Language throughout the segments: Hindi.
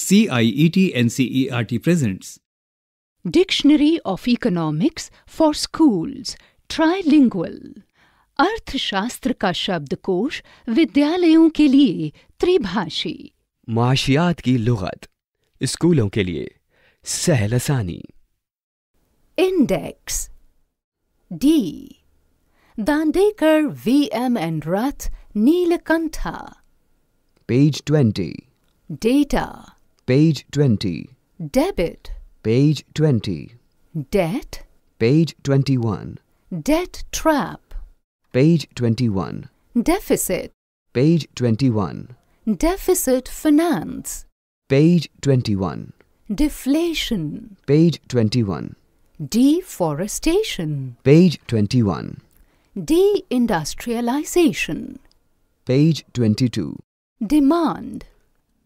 CIET NCERT presents Dictionary of Economics for Schools Trilingual अर्थशास्त्र का शब्दकोश विद्यालयों के लिए त्रिभाषी माशियात की लुगत स्कूलों के लिए सहलसानी index D Dandekar V M and Rath Nilakantha page twenty data Page 20. Debit. Page 20. Debt. Page 21. Debt trap. Page 21. Deficit. Page 21. Deficit finance. Page 21. Deflation. Page 21. Deforestation. Page 21. Deindustrialization. Page 22. Demand.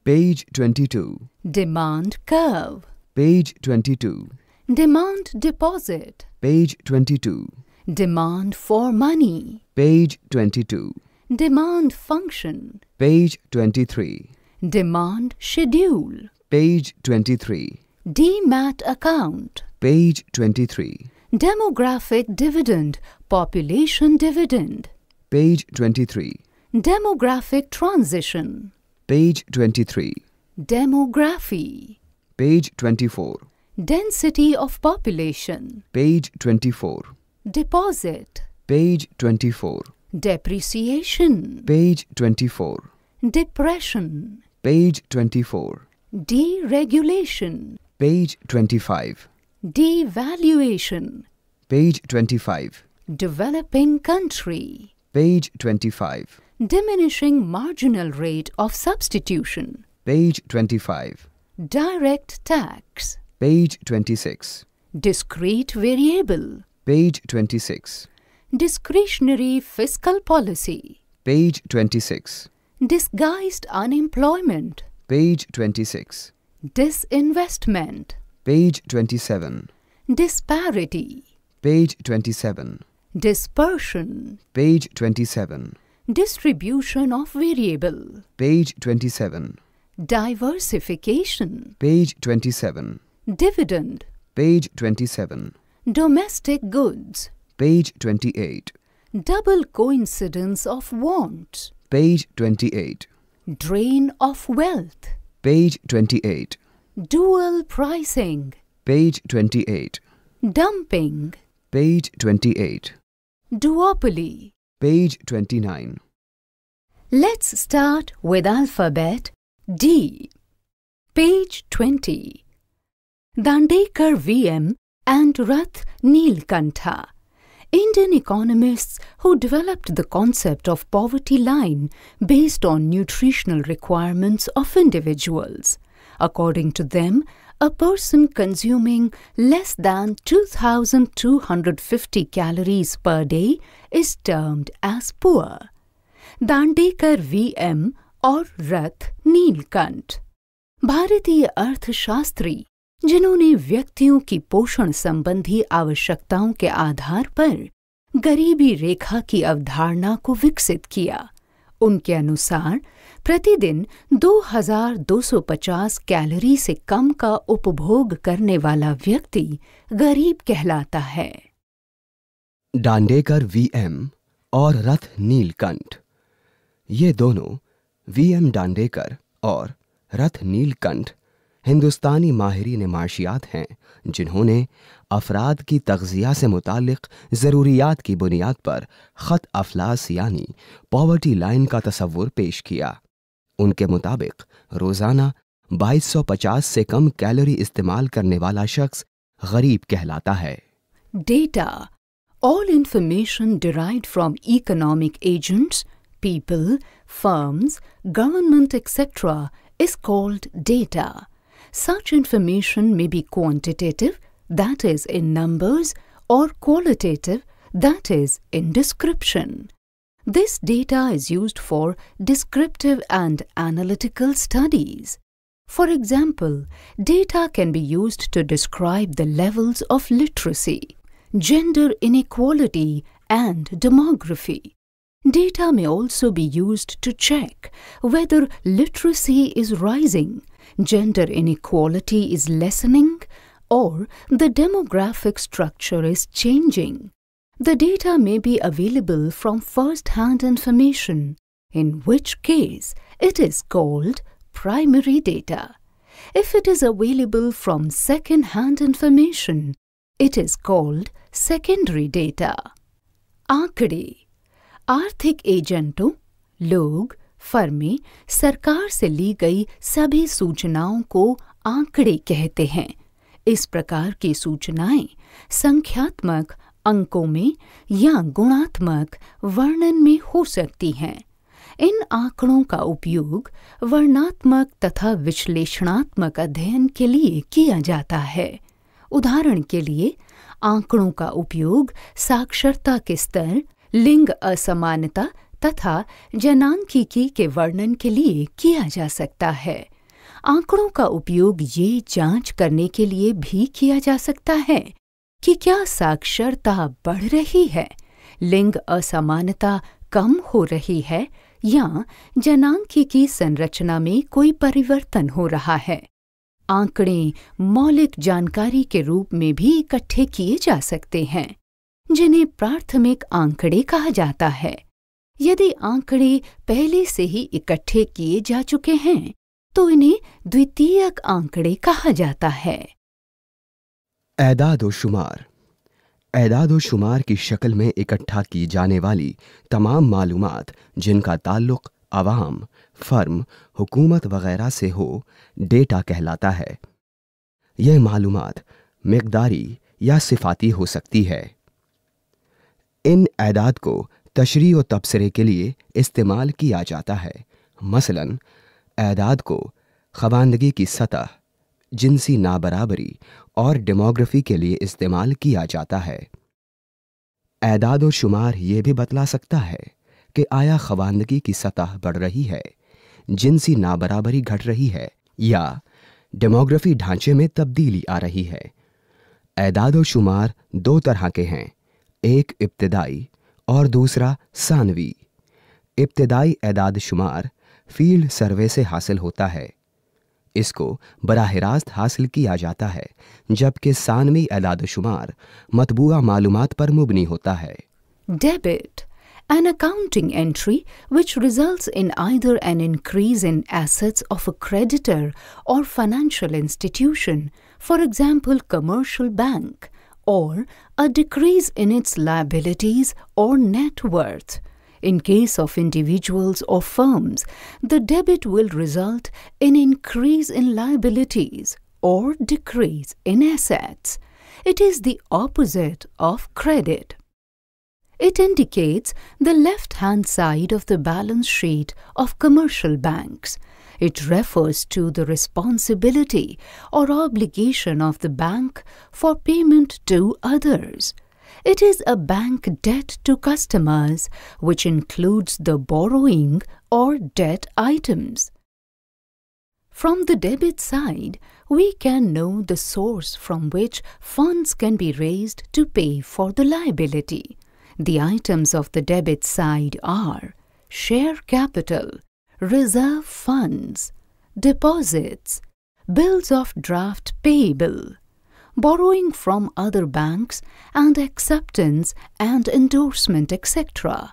Page 22. Demand curve. Page 22. Demand deposit. Page 22. Demand for money. Page 22. Demand function. Page 23. Demand schedule. Page 23. DMAT account. Page 23. Demographic dividend. Population dividend. Page 23. Demographic transition. Page 23. Demography. Page 24. Density of population. Page 24. Deposit. Page 24. Depreciation. Page 24. Depression. Page 24. Deregulation. Page 25. Devaluation. Page 25. Developing country. Page 25 diminishing marginal rate of substitution. Page 25. Direct tax. Page 26. Discrete variable. Page 26. Discretionary fiscal policy. Page 26. Disguised unemployment. Page 26. Disinvestment. Page 27. Disparity. Page 27. Dispersion. Page 27. Distribution of variable. Page 27. Diversification. Page 27. Dividend. Page 27. Domestic goods. Page 28. Double coincidence of want. Page 28. Drain of wealth. Page 28. Dual pricing. Page 28. Dumping. Page 28. Duopoly page 29. Let's start with alphabet D. Page 20. Dandekar VM and Rath Neelkantha, Indian economists who developed the concept of poverty line based on nutritional requirements of individuals. According to them, a person consuming less than 2,250 calories per day is termed as poor. Dandekar VM और रथ नीलकंठ भारतीय अर्थशास्त्री जिन्होंने व्यक्तियों की पोषण संबंधी आवश्यकताओं के आधार पर गरीबी रेखा की अवधारणा को विकसित किया उनके अनुसार प्रतिदिन 2250 कैलोरी से कम का उपभोग करने वाला व्यक्ति गरीब कहलाता है डांडेकर वीएम और रथ नीलकंठ ये दोनों वीएम डांडेकर और रथ नीलकंठ हिंदुस्तानी माहरीन माशियात हैं जिन्होंने अफराद की तगज़िया से मुतक़ ज़रूरियात की बुनियाद पर ख़त अफलास यानी पॉवर्टी लाइन का तस्वुर पेश किया उनके मुताबिक रोजाना 2250 से कम कैलोरी इस्तेमाल करने वाला शख्स गरीब कहलाता है data all information derive from economic agents people firms government etcetera is called data such information may be quantitative that is in numbers और qualitative that is in description This data is used for descriptive and analytical studies. For example, data can be used to describe the levels of literacy, gender inequality, and demography. Data may also be used to check whether literacy is rising, gender inequality is lessening, or the demographic structure is changing. The data may be available from first-hand information, in which case it is called primary data. If it is available from second-hand information, it is called secondary data. आंकड़े आर्थिक एजेंटों लोग फर्में सरकार से ली गई सभी सूचनाओं को आंकड़े कहते हैं इस प्रकार की सूचनाएं संख्यात्मक अंकों में या गुणात्मक वर्णन में हो सकती हैं इन आंकड़ों का उपयोग वर्णात्मक तथा विश्लेषणात्मक अध्ययन के लिए किया जाता है उदाहरण के लिए आंकड़ों का उपयोग साक्षरता के स्तर लिंग असमानता तथा जनांकिकी के वर्णन के लिए किया जा सकता है आंकड़ों का उपयोग ये जांच करने के लिए भी किया जा सकता है कि क्या साक्षरता बढ़ रही है लिंग असमानता कम हो रही है या जनांकी की संरचना में कोई परिवर्तन हो रहा है आंकड़े मौलिक जानकारी के रूप में भी इकट्ठे किए जा सकते हैं जिन्हें प्राथमिक आंकड़े कहा जाता है यदि आंकड़े पहले से ही इकट्ठे किए जा चुके हैं तो इन्हें द्वितीयक आंकड़े कहा जाता है ऐदाद व शुमार ऐदाद व शुमार की शक्ल में इकट्ठा की जाने वाली तमाम मालूम जिनका ताल्लुक आवाम फर्म हुकूमत वगैरह से हो डेटा कहलाता है यह मालूम मकदारी या सिफाती हो सकती है इन ऐदाद को तशरी व तबसरे के लिए इस्तेमाल किया जाता है मसलन ऐदाद को खवानदगी की सतह जिनसी नाबराबरी और डेमोग्राफी के लिए इस्तेमाल किया जाता है एदाद शुमार ये भी बतला सकता है कि आया खवानदगी की सतह बढ़ रही है जिनसी नाबराबरी घट रही है या डेमोग्राफी ढांचे में तब्दीली आ रही है एदाद शुमार दो तरह के हैं एक इब्तदाई और दूसरा सानवी इब्तदाई एदाद शुमार फील्ड सर्वे से हासिल होता है इसको बराह रास्त हासिल किया जाता है जबकि सानवी अलादशुमार मतबूआ मालूम पर मुबनी होता है debit an accounting entry which results in either an increase in assets of a creditor or financial institution, for example, commercial bank, or a decrease in its liabilities or net worth, In case of individuals or firms, the debit will result in increase in liabilities or decrease in assets. It is the opposite of credit. It indicates the left-hand side of the balance sheet of commercial banks. It refers to the responsibility or obligation of the bank for payment to others. It is a bank debt to customers, which includes the borrowing or debt items. From the debit side, we can know the source from which funds can be raised to pay for the liability. The items of the debit side are share capital, reserve funds, deposits, bills of draft payable, borrowing from other banks, and acceptance and endorsement, etc.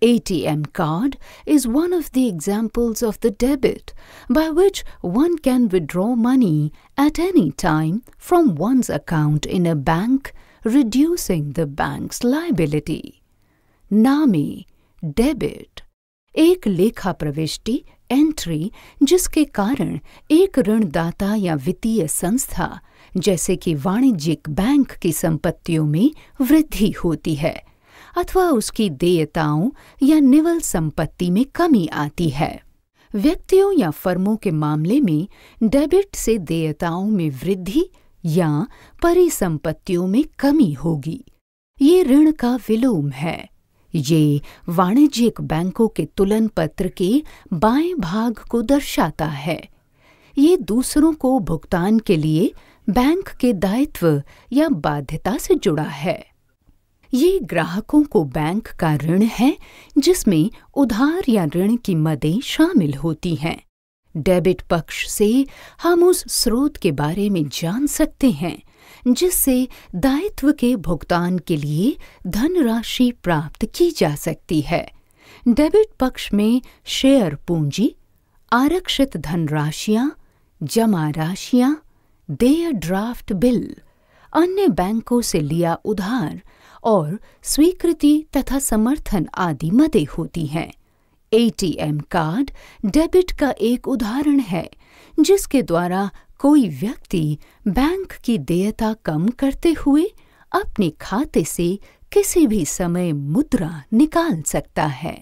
ATM card is one of the examples of the debit by which one can withdraw money at any time from one's account in a bank, reducing the bank's liability. NAMI debit, एक लेखा प्रविष्टि एंट्री जिसके कारण एक ऋणदाता या वित्तीय संस्था जैसे कि वाणिज्यिक बैंक की संपत्तियों में वृद्धि होती है अथवा उसकी देयताओं या निवल संपत्ति में कमी आती है व्यक्तियों या फर्मों के मामले में डेबिट से देयताओं में वृद्धि या परिसंपत्तियों में कमी होगी ये ऋण का विलोम है ये वाणिज्यिक बैंकों के तुलन पत्र के बाएं भाग को दर्शाता है ये दूसरों को भुगतान के लिए बैंक के दायित्व या बाध्यता से जुड़ा है ये ग्राहकों को बैंक का ऋण है जिसमें उधार या ऋण की मदें शामिल होती हैं डेबिट पक्ष से हम उस स्रोत के बारे में जान सकते हैं जिससे दायित्व के भुगतान के लिए धनराशि प्राप्त की जा सकती है डेबिट पक्ष में शेयर पूंजी आरक्षित धनराशियां जमा राशियां देय ड्राफ्ट बिल अन्य बैंकों से लिया उधार और स्वीकृति तथा समर्थन आदि मदें होती हैं एटीएम कार्ड डेबिट का एक उदाहरण है जिसके द्वारा कोई व्यक्ति बैंक की देयता कम करते हुए अपने खाते से किसी भी समय मुद्रा निकाल सकता है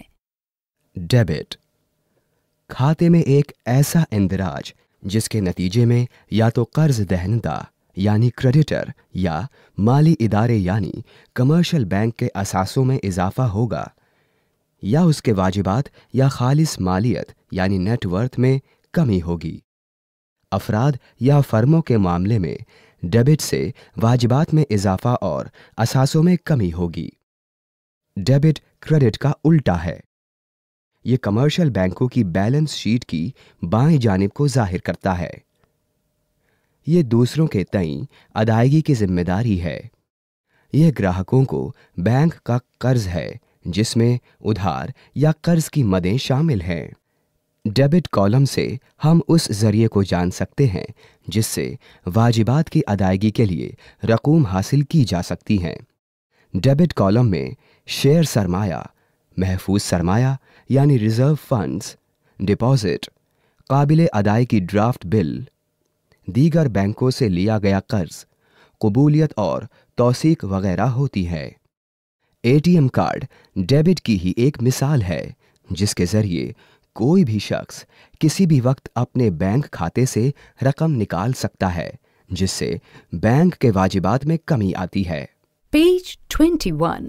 डेबिट खाते में एक ऐसा इंदिराज जिसके नतीजे में या तो कर्ज दहनदा यानी क्रेडिटर या माली इदारे यानी कमर्शियल बैंक के असासों में इजाफा होगा या उसके वाजिबात या खालिस मालियत यानी नेटवर्थ में कमी होगी अफराद या फर्मों के मामले में डेबिट से वाजिबात में इजाफा और असासों में कमी होगी डेबिट क्रेडिट का उल्टा है ये कमर्शियल बैंकों की बैलेंस शीट की बाएं जानब को जाहिर करता है ये दूसरों के तई अदायगी की जिम्मेदारी है यह ग्राहकों को बैंक का कर्ज है जिसमें उधार या कर्ज की मदें शामिल हैं डेबिट कॉलम से हम उस जरिए को जान सकते हैं जिससे वाजिबात की अदायगी के लिए रकूम हासिल की जा सकती हैं डेबिट कॉलम में शेयर सरमाया महफूज सरमाया यानी रिजर्व फंड्स डिपॉजिट काबिल अदाय की ड्राफ्ट बिल दीगर बैंकों से लिया गया कर्ज कबूलियत और तोसीक वगैरह होती है एटीएम कार्ड डेबिट की ही एक मिसाल है जिसके ज़रिए कोई भी शख्स किसी भी वक्त अपने बैंक खाते से रकम निकाल सकता है जिससे बैंक के वाजिबात में कमी आती है page twenty one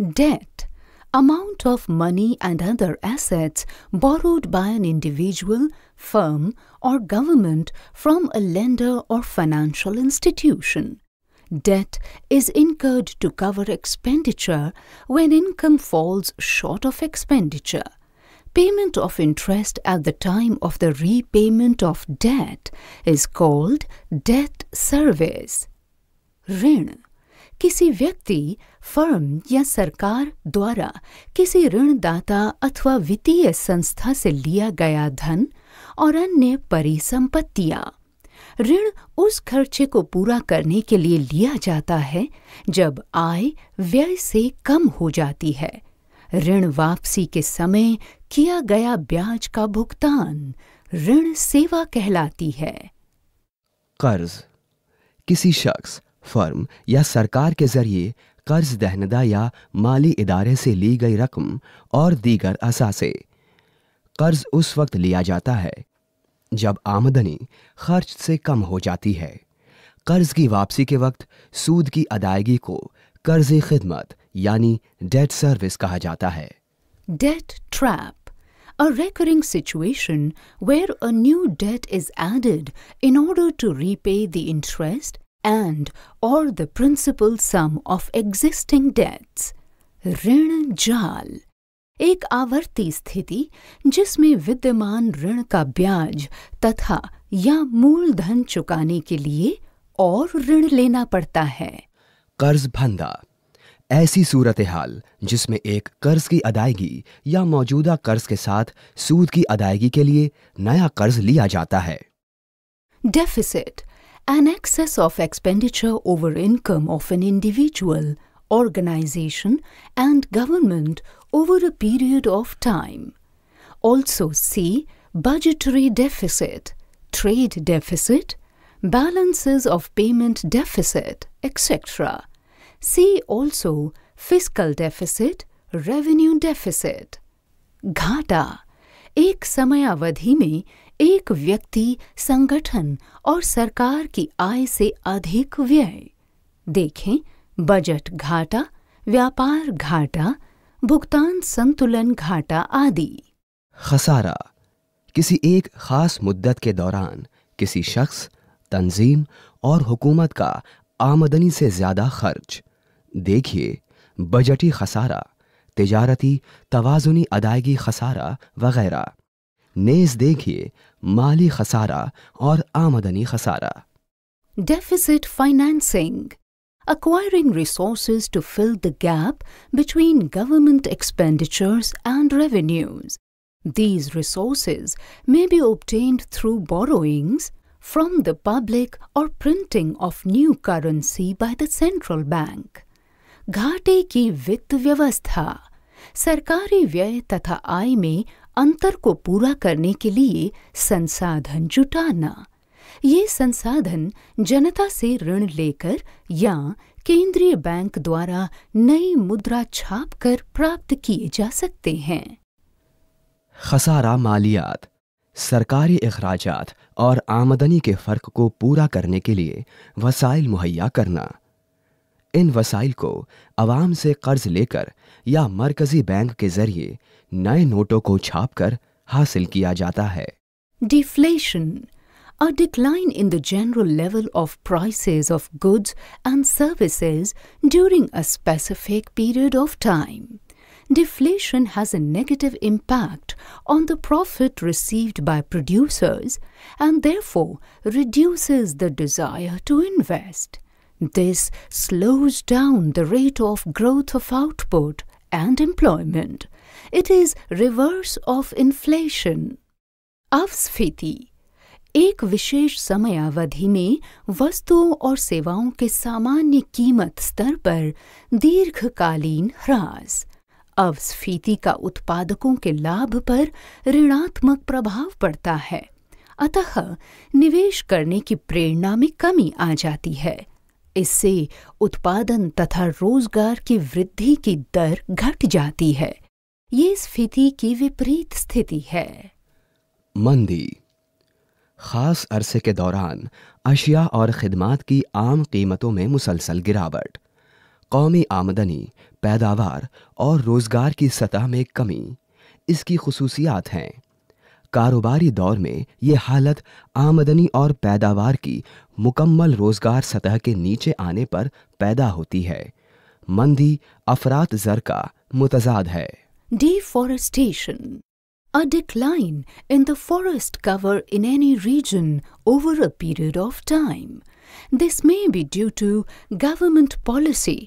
debt amount of money and other assets borrowed by an individual, firm, or government from a lender or financial institution. Debt is incurred to cover expenditure when income falls short of expenditure. Payment of interest at the time of the repayment of debt is called debt service. Rin किसी व्यक्ति फर्म या सरकार द्वारा किसी ऋणदाता अथवा वित्तीय संस्था से लिया गया धन और अन्य परिसंपत्तियां ऋण उस खर्चे को पूरा करने के लिए लिया जाता है जब आय व्यय से कम हो जाती है ऋण वापसी के समय किया गया ब्याज का भुगतान ऋण सेवा कहलाती है कर्ज किसी शख्स फर्म या सरकार के जरिए कर्ज दहनदा या माली इदारे से ली गई रकम और दीगर असासे कर्ज उस वक्त लिया जाता है जब आमदनी खर्च से कम हो जाती है कर्ज की वापसी के वक्त सूद की अदायगी को कर्ज खिदमत यानी डेट सर्विस कहा जाता है debt trap a recurring situation where a new debt is added in order to repay the interest and or the principal sum of existing debts ऋण जाल एक आवर्ती स्थिति जिसमें विद्यमान ऋण का ब्याज तथा या मूलधन चुकाने के लिए और ऋण लेना पड़ता है कर्ज भंदा ऐसी सूरत हाल जिसमें एक कर्ज की अदायगी या मौजूदा कर्ज के साथ सूद की अदायगी के लिए नया कर्ज लिया जाता है deficit an excess of expenditure over income of an individual, organization and government over a period of time. Also see budgetary deficit, trade deficit, balances of payment deficit, etc. See also fiscal deficit, revenue deficit. Gata, एक समयावधि में एक व्यक्ति संगठन और सरकार की आय से अधिक व्यय देखें बजट घाटा व्यापार घाटा भुगतान संतुलन घाटा आदि खसारा किसी एक खास मुद्दत के दौरान किसी शख्स तंजीम और हुकूमत का आमदनी से ज़्यादा खर्च देखिए बजटी खसारा तजारती तोज़ुनी अदायगी खसारा वगैरह नेज देखिए माली खसारा और आमदनी खसारा deficit financing acquiring resources to fill the gap between government expenditures and revenues. These resources may be obtained through borrowings from the public or printing of new currency by the central bank. घाटे की वित्त व्यवस्था सरकारी व्यय तथा आय में अंतर को पूरा करने के लिए संसाधन जुटाना ये संसाधन जनता से ऋण लेकर या केंद्रीय बैंक द्वारा नई मुद्रा छाप कर प्राप्त किए जा सकते हैं खसारा मालियात सरकारी अखराज और आमदनी के फ़र्क को पूरा करने के लिए वसाइल मुहैया करना इन वसाइल को आवाम से कर्ज लेकर या मरकजी बैंक के जरिए नए नोटों को छापकर हासिल किया जाता है deflation a decline in the general level of prices of goods and services during a specific period of time. Deflation has a negative impact on the profit received by producers and therefore reduces the desire to invest. This slows down the rate of growth of output and employment. It is reverse of inflation. अवस्फीति एक विशेष समयावधि में वस्तुओं और सेवाओं के सामान्य कीमत स्तर पर दीर्घकालीन ह्रास अवस्फीति का उत्पादकों के लाभ पर ऋणात्मक प्रभाव पड़ता है अतः निवेश करने की प्रेरणा में कमी आ जाती है इससे उत्पादन तथा रोजगार की वृद्धि की दर घट जाती है ये स्फीति की विपरीत स्थिति है मंदी खास अरसे के दौरान अशिया और खिदमत की आम कीमतों में मुसलसल गिरावट कौमी आमदनी पैदावार और रोज़गार की सतह में कमी इसकी खसूसियात हैं कारोबारी दौर में ये हालत आमदनी और पैदावार की मुकम्मल रोजगार सतह के नीचे आने पर पैदा होती है मंदी अफरात जर का मुतजाद है deforestation a decline in the forest cover in any region over a period of time this may be due to government policy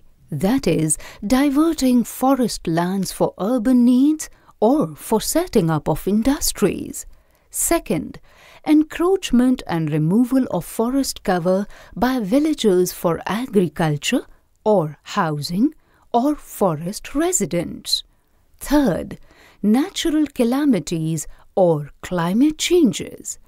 that is diverting forest land for urban needs or for setting up of industries. Second, encroachment and removal of forest cover by villagers for agriculture or housing or forest residents. Third, natural calamities or climate changes.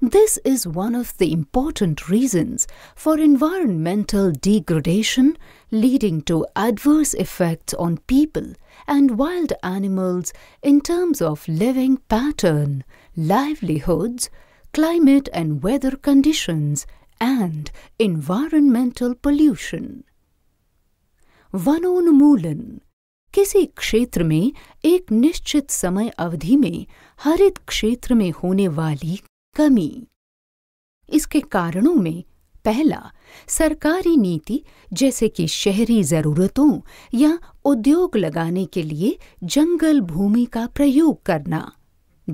This is one of the important reasons for environmental degradation leading to adverse effects on people, and wild animals in terms of living pattern, livelihoods, climate and weather conditions, and environmental pollution. वनोन्मूलन किसी क्षेत्र में एक निश्चित समय अवधि में हरित क्षेत्र में होने वाली कमी इसके कारणों में पहला सरकारी नीति जैसे कि शहरी जरूरतों या उद्योग लगाने के लिए जंगल भूमि का प्रयोग करना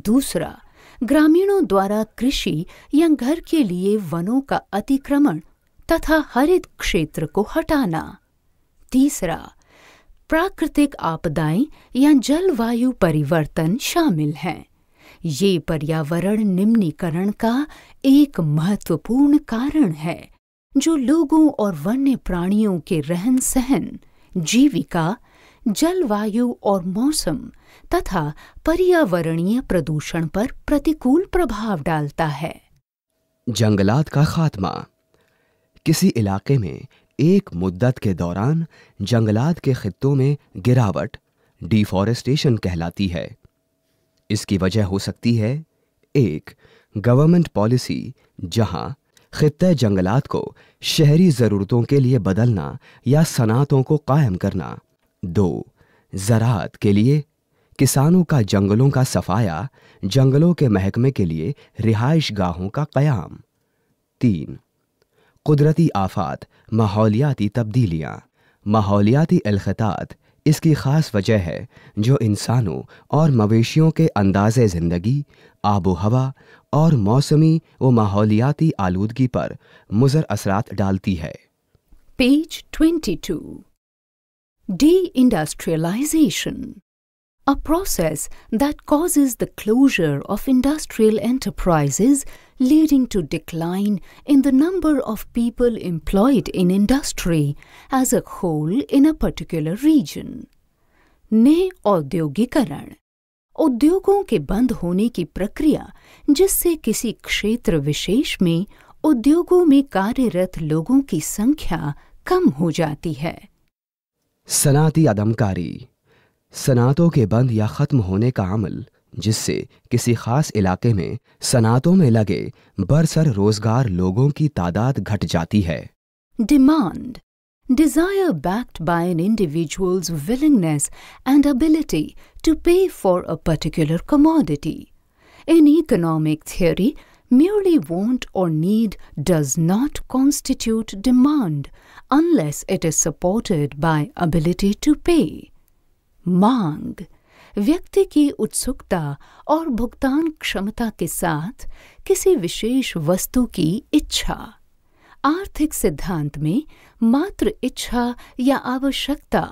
दूसरा ग्रामीणों द्वारा कृषि या घर के लिए वनों का अतिक्रमण तथा हरित क्षेत्र को हटाना तीसरा प्राकृतिक आपदाएं या जलवायु परिवर्तन शामिल हैं ये पर्यावरण निम्नीकरण का एक महत्वपूर्ण कारण है जो लोगों और वन्य प्राणियों के रहन सहन जीविका जलवायु और मौसम तथा पर्यावरणीय प्रदूषण पर प्रतिकूल प्रभाव डालता है जंगलात का खात्मा किसी इलाके में एक मुद्दत के दौरान जंगलात के खित्तों में गिरावट डिफॉरेस्टेशन कहलाती है इसकी वजह हो सकती है एक गवर्नमेंट पॉलिसी जहां खत्े जंगलात को शहरी ज़रूरतों के लिए बदलना या सनातों को कायम करना दो ज़रात के लिए किसानों का जंगलों का सफाया जंगलों के महकमे के लिए रिहाइश गाहों का क़याम तीन कुदरती आफात माहौलियाती तब्दीलियां माहौलियाती अलखतात इसकी ख़ास वजह है जो इंसानों और मवेशियों के अंदाज ज़िंदगी आबो हवा और मौसमी व माहौलियाती आलूदगी पर मुजर असरात डालती है page 22 deindustrialization a process that causes the closure of industrial enterprises, leading to decline in the number of people employed in industry as a whole in a particular region. ने औद्योगिकरण उद्योगों के बंद होने की प्रक्रिया जिससे किसी क्षेत्र विशेष में उद्योगों में कार्यरत लोगों की संख्या कम हो जाती है सनाती अदमकारी सनातों के बंद या ख़त्म होने का अमल जिससे किसी खास इलाके में सनातों में लगे बरसर रोजगार लोगों की तादाद घट जाती है demand desire backed by an individual's willingness and ability to pay for a particular commodity In economic theory, merely want or need does not constitute demand unless it is supported by ability to pay. Mang व्यक्ति की उत्सुकता और भुगतान क्षमता के साथ किसी विशेष वस्तु की इच्छा आर्थिक सिद्धांत में मात्र इच्छा या आवश्यकता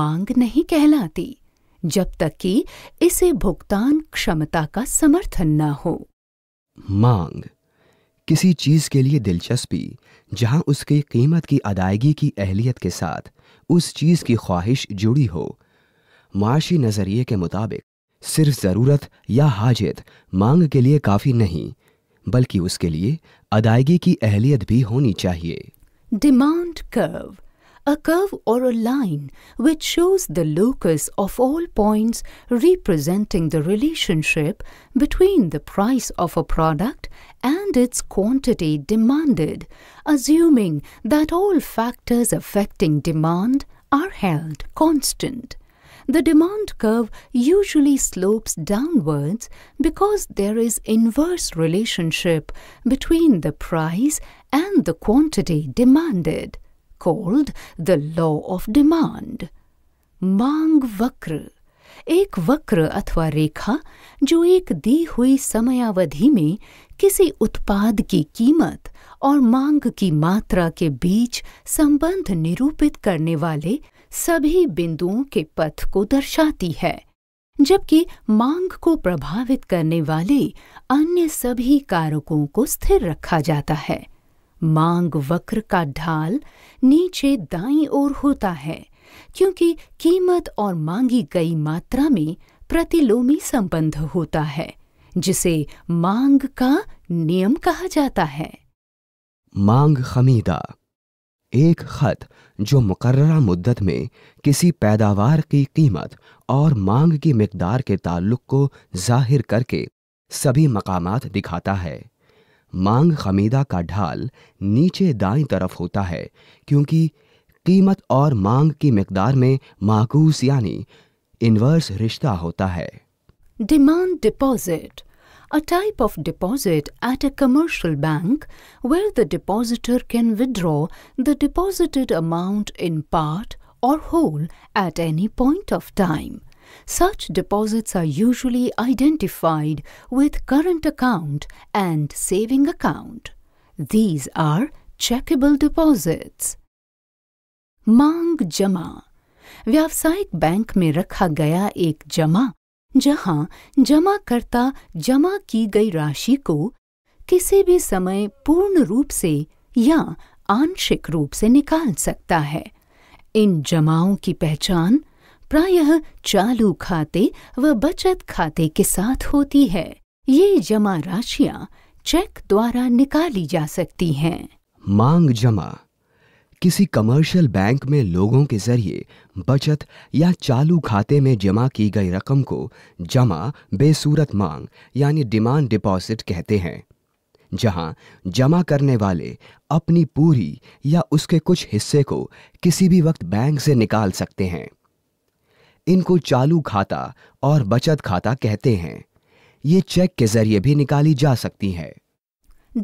मांग नहीं कहलाती जब तक कि इसे भुगतान क्षमता का समर्थन न हो मांग किसी चीज के लिए दिलचस्पी जहां उसके कीमत की अदायगी की अहलियत के साथ उस चीज की ख्वाहिश जुड़ी हो माशी नजरिए के मुताबिक सिर्फ ज़रूरत या हाजत मांग के लिए काफ़ी नहीं बल्कि उसके लिए अदायगी की अहलियत भी होनी चाहिए demand curve a curve or a line which shows the locus of all points representing the relationship between the price of a product and its quantity demanded, assuming that all factors affecting demand are held constant. The demand curve usually slopes downwards because there is inverse relationship between the price and the quantity demanded. called the law of demand. मांग वक्र एक वक्र अथवा रेखा जो एक दी हुई समयावधि में किसी उत्पाद की कीमत और मांग की मात्रा के बीच संबंध निरूपित करने वाले सभी बिंदुओं के पथ को दर्शाती है जबकि मांग को प्रभावित करने वाले अन्य सभी कारकों को स्थिर रखा जाता है मांग वक्र का ढाल नीचे दाई ओर होता है क्योंकि कीमत और मांगी गई मात्रा में प्रतिलोमी संबंध होता है जिसे मांग का नियम कहा जाता है मांग खमीदा एक खत जो मुकर्रा मुद्दत में किसी पैदावार की कीमत और मांग की मकदार के ताल्लुक को जाहिर करके सभी मकामात दिखाता है मांग खमीदा का ढाल नीचे दाई तरफ होता है क्योंकि कीमत और मांग की मकदार में माकूस यानी इन्वर्स रिश्ता होता है demand deposit a type of deposit at a commercial bank where the depositor can withdraw the deposited amount in part or whole at any point of time. Such deposits are usually identified with current account and saving account. These are checkable deposits. मांग जमा व्यावसायिक बैंक में रखा गया एक जमा जहां जमाकर्ता जमा की गई राशि को किसी भी समय पूर्ण रूप से या आंशिक रूप से निकाल सकता है इन जमाओं की पहचान प्रायः चालू खाते व बचत खाते के साथ होती है ये जमा राशियां चेक द्वारा निकाली जा सकती हैं मांग जमा किसी कमर्शियल बैंक में लोगों के जरिए बचत या चालू खाते में जमा की गई रकम को जमा बेसूरत मांग यानी डिमांड डिपॉजिट कहते हैं जहां जमा करने वाले अपनी पूरी या उसके कुछ हिस्से को किसी भी वक्त बैंक से निकाल सकते हैं इनको चालू खाता और बचत खाता कहते हैं ये चेक के जरिए भी निकाली जा सकती है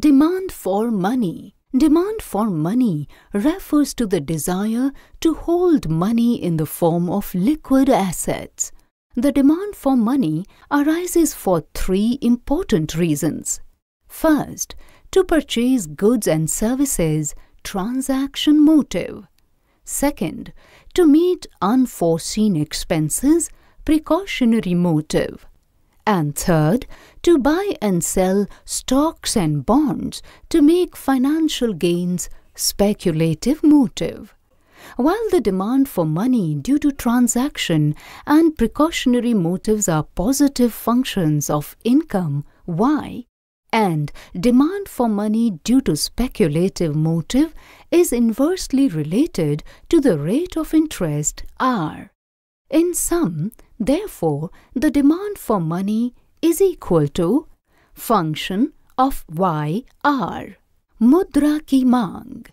demand for money demand for money refers to the desire to hold money in the form of liquid assets the demand for money arises for three important reason first to purchase goods and services transaction motive second to meet unforeseen expenses, precautionary motive. And third, to buy and sell stocks and bonds to make financial gains, speculative motive. While the demand for money due to transaction and precautionary motives are positive functions of income, why? and demand for money due to speculative motive is inversely related to the rate of interest R. In sum, therefore, the demand for money is equal to function of YR. ki mang.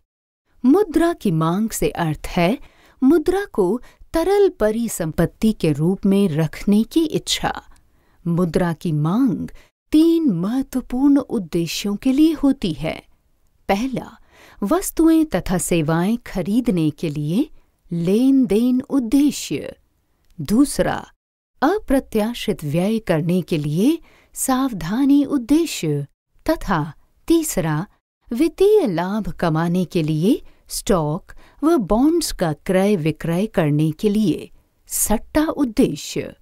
Mudra ki mang se से hai mudra ko taral pari परिसंपत्ति ke roop mein रखने ki इच्छा Mudra ki mang. तीन महत्वपूर्ण उद्देश्यों के लिए होती है पहला वस्तुएं तथा सेवाएं खरीदने के लिए लेन देन उद्देश्य दूसरा अप्रत्याशित व्यय करने के लिए सावधानी उद्देश्य तथा तीसरा वित्तीय लाभ कमाने के लिए स्टॉक व बॉन्ड्स का क्रय विक्रय करने के लिए सट्टा उद्देश्य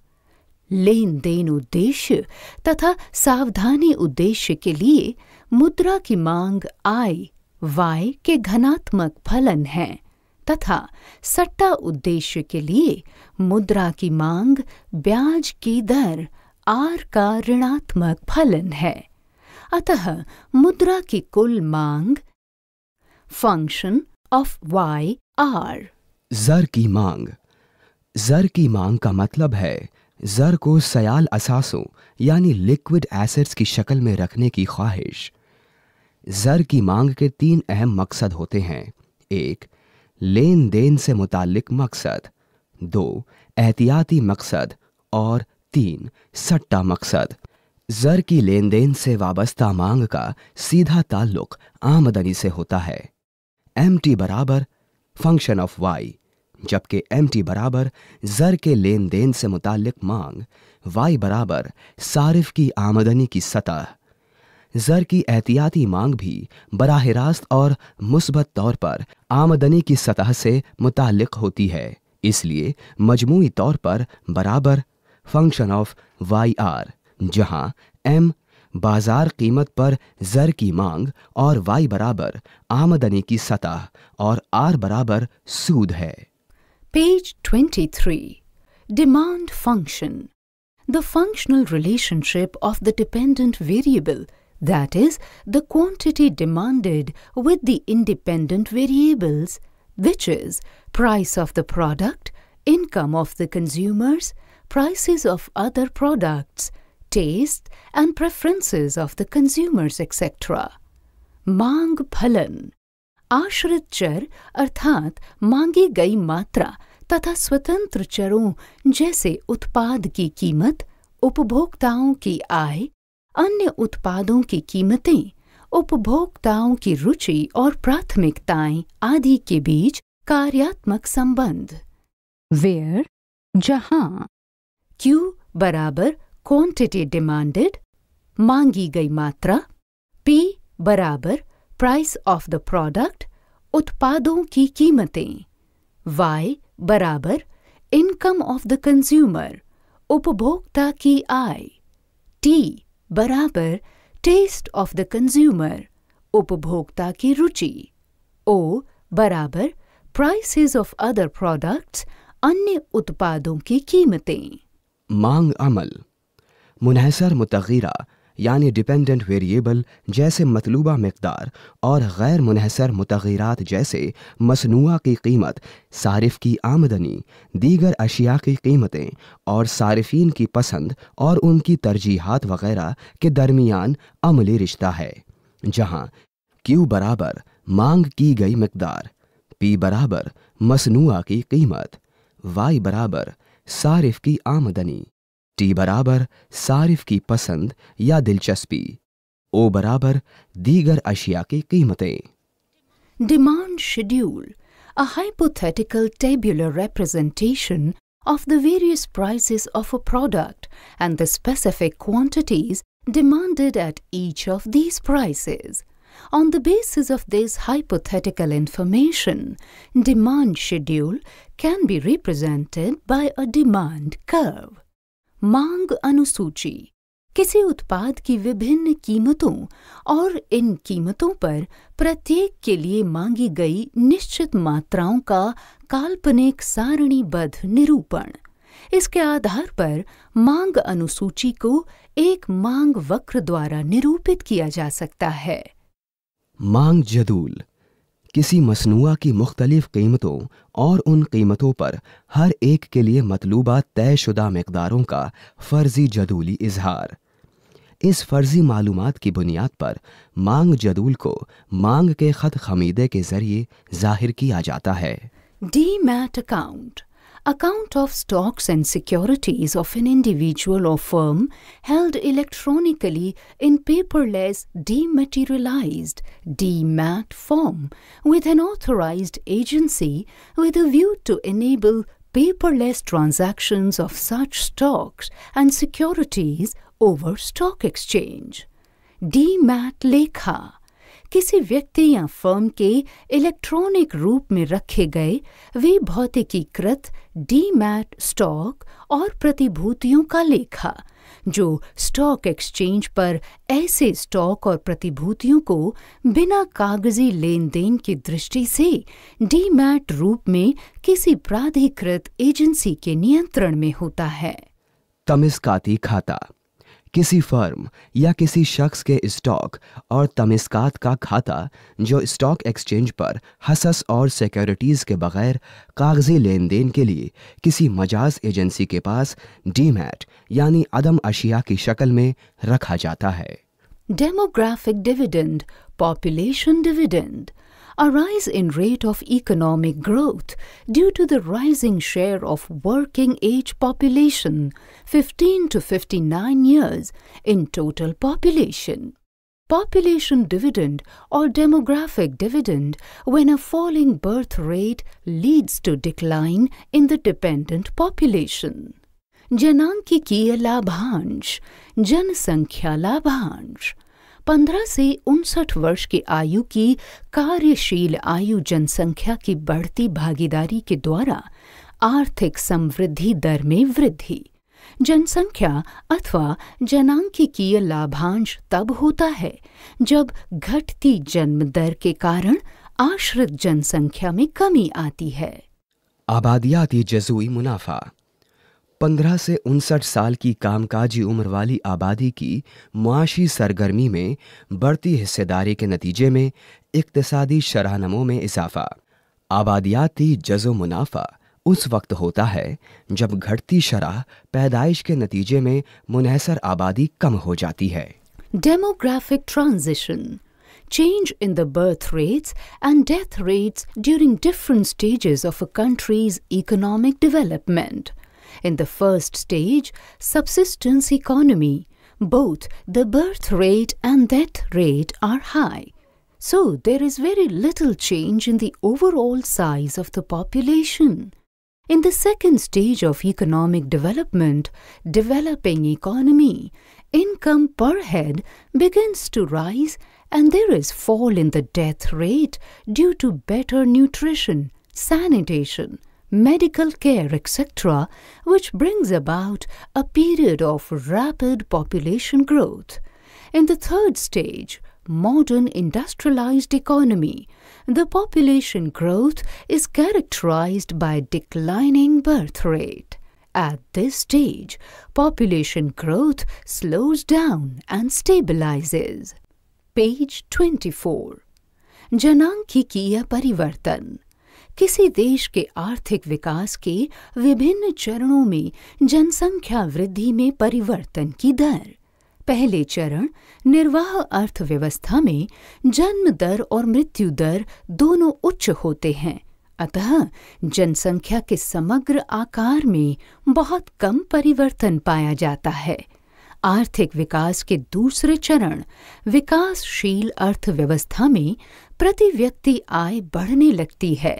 लेन देन उद्देश्य तथा सावधानी उद्देश्य के लिए मुद्रा की मांग आय वाय के घनात्मक फलन है तथा सट्टा उद्देश्य के लिए मुद्रा की मांग ब्याज की दर आर का ऋणात्मक फलन है अतः मुद्रा की कुल मांग फंक्शन ऑफ वाई आर जर की मांग जर की मांग का मतलब है ज़र को सयाल असासों यानी लिक्विड एसिड्स की शक्ल में रखने की ख्वाहिश ज़र की मांग के तीन अहम मकसद होते हैं एक लेन देन से मुतालिक मकसद दो एहतियाती मकसद और तीन सट्टा मकसद ज़र की लेन देन से वाबस्ता मांग का सीधा ताल्लुक आमदनी से होता है एम टी बराबर फंक्शन ऑफ वाई जबकि एम टी बराबर ज़र के लेन देन से मुतालिक मांग वाई बराबर सारिफ की आमदनी की सतह ज़र की एहतियाती मांग भी बराह रास्त और मुस्बत तौर पर आमदनी की सतह से मुतालिक होती है इसलिए मजमू तौर पर बराबर फंक्शन ऑफ वाई आर जहां एम बाजार कीमत पर ज़र की मांग और वाई बराबर आमदनी की सतह और आर बराबर सूद है Page 23. Demand function. The functional relationship of the dependent variable, that is, the quantity demanded with the independent variables, which is price of the product, income of the consumers, prices of other products, taste and preferences of the consumers, etc. Mang Phalan आश्रित चर अर्थात मांगी गई मात्रा तथा स्वतंत्र चरों जैसे उत्पाद की कीमत उपभोक्ताओं की आय अन्य उत्पादों की कीमतें उपभोक्ताओं की रुचि और प्राथमिकताएं आदि के बीच कार्यात्मक संबंध वेयर जहां क्यू बराबर क्वांटिटी डिमांडेड मांगी गई मात्रा पी बराबर प्राइस ऑफ द प्रोडक्ट उत्पादों की कीमतें वाई बराबर इनकम ऑफ द कंज्यूमर उपभोक्ता की आय टी बराबर टेस्ट ऑफ द कंज्यूमर उपभोक्ता की रुचि ओ बराबर प्राइसेस ऑफ अदर प्रोडक्ट्स अन्य उत्पादों की कीमतें मांग अमल मुनहसर मुतगीरा यानी डिपेंडेंट वेरिएबल जैसे मतलूबा मकदार और गैर मुनहसर मतगैरत जैसे मसनूआ की कीमत सारिफ की आमदनी दीगर अशिया की कीमतें और सार्फिन की पसंद और उनकी तरजीहत वगैरह के दरमियान अमली रिश्ता है जहाँ क्यू बराबर मांग की गई मकदार पी बराबर मसनूआ की कीमत वाई बराबर सारिफ की आमदनी टी बराबर सारिफ की पसंद या दिलचस्पी ओ बराबर दीगर अशिया की कीमतें demand schedule a hypothetical tabular representation of the various prices of a product and the specific quantities demanded at each of these prices. On the basis of this hypothetical information, demand schedule can be represented by a demand curve. मांग अनुसूची किसी उत्पाद की विभिन्न कीमतों और इन कीमतों पर प्रत्येक के लिए मांगी गई निश्चित मात्राओं का काल्पनिक सारणीबद्ध निरूपण इसके आधार पर मांग अनुसूची को एक मांग वक्र द्वारा निरूपित किया जा सकता है मांग जदूल किसी मसनूआ की मुख्तलिफ कीमतों और उन कीमतों पर हर एक के लिए मतलूबा तयशुदा मकदारों का फ़र्ज़ी जदूली इजहार इस फ़र्ज़ी मालूम की बुनियाद पर मांग जदूल को मांग के ख़त खमीदे के ज़रिए ज़ाहिर किया जाता है demat account account of stocks and securities of an individual or firm held electronically in paperless dematerialized DMAT form with an authorized agency with a view to enable paperless transactions of such stocks and securities over stock exchange. DMAT Lekha किसी व्यक्ति या फर्म के इलेक्ट्रॉनिक रूप में रखे गए वे भौतिकीकृत डीमैट स्टॉक और प्रतिभूतियों का लेखा जो स्टॉक एक्सचेंज पर ऐसे स्टॉक और प्रतिभूतियों को बिना कागजी लेन देन की दृष्टि से डीमैट रूप में किसी प्राधिकृत एजेंसी के नियंत्रण में होता है तमिस्काती खाता किसी फर्म या किसी शख्स के स्टॉक और तमिस्कात का खाता जो स्टॉक एक्सचेंज पर हसस और सिक्योरिटीज़ के बगैर कागजी लेन देन के लिए किसी मजाज एजेंसी के पास डीमैट यानी अदम अशिया की शक्ल में रखा जाता है demographic dividend population dividend a rise in rate of economic growth due to the rising share of working age population 15 to 59 years in total population population dividend or demographic dividend when a falling birth rate leads to decline in the dependent population जनांकीय jan जनसंख्या लाभांश पंद्रह से उनसठ वर्ष की आयु की कार्यशील आयु जनसंख्या की बढ़ती भागीदारी के द्वारा आर्थिक समृद्धि दर में वृद्धि जनसंख्या अथवा जनांकीय लाभांश तब होता है जब घटती जन्म दर के कारण आश्रित जनसंख्या में कमी आती है आबादियाती जजुई मुनाफा पंद्रह से उनसठ साल की कामकाजी उम्र वाली आबादी की मुआशी सरगर्मी में बढ़ती हिस्सेदारी के नतीजे में इकतसादी शराहनमों में इजाफा आबादियाती जजो मुनाफा उस वक्त होता है जब घटती शराह पैदाइश के नतीजे में मुनहसर आबादी कम हो जाती है demographic transition change in the birth rates and death rates during different stages of a country's economic development In the first stage, subsistence economy, both the birth rate and death rate are high. So there is very little change in the overall size of the population. In the second stage of economic development, developing economy, income per head begins to rise and there is fall in the death rate due to better nutrition, sanitation, medical care, etc., which brings about a period of rapid population growth. In the third stage, modern industrialized economy, the population growth is characterized by declining birth rate. At this stage, population growth slows down and stabilizes. Page 24 जनांग Parivartan किसी देश के आर्थिक विकास के विभिन्न चरणों में जनसंख्या वृद्धि में परिवर्तन की दर पहले चरण निर्वाह अर्थव्यवस्था में जन्म दर और मृत्यु दर दोनों उच्च होते हैं अतः जनसंख्या के समग्र आकार में बहुत कम परिवर्तन पाया जाता है आर्थिक विकास के दूसरे चरण विकासशील अर्थव्यवस्था में प्रति व्यक्ति आय बढ़ने लगती है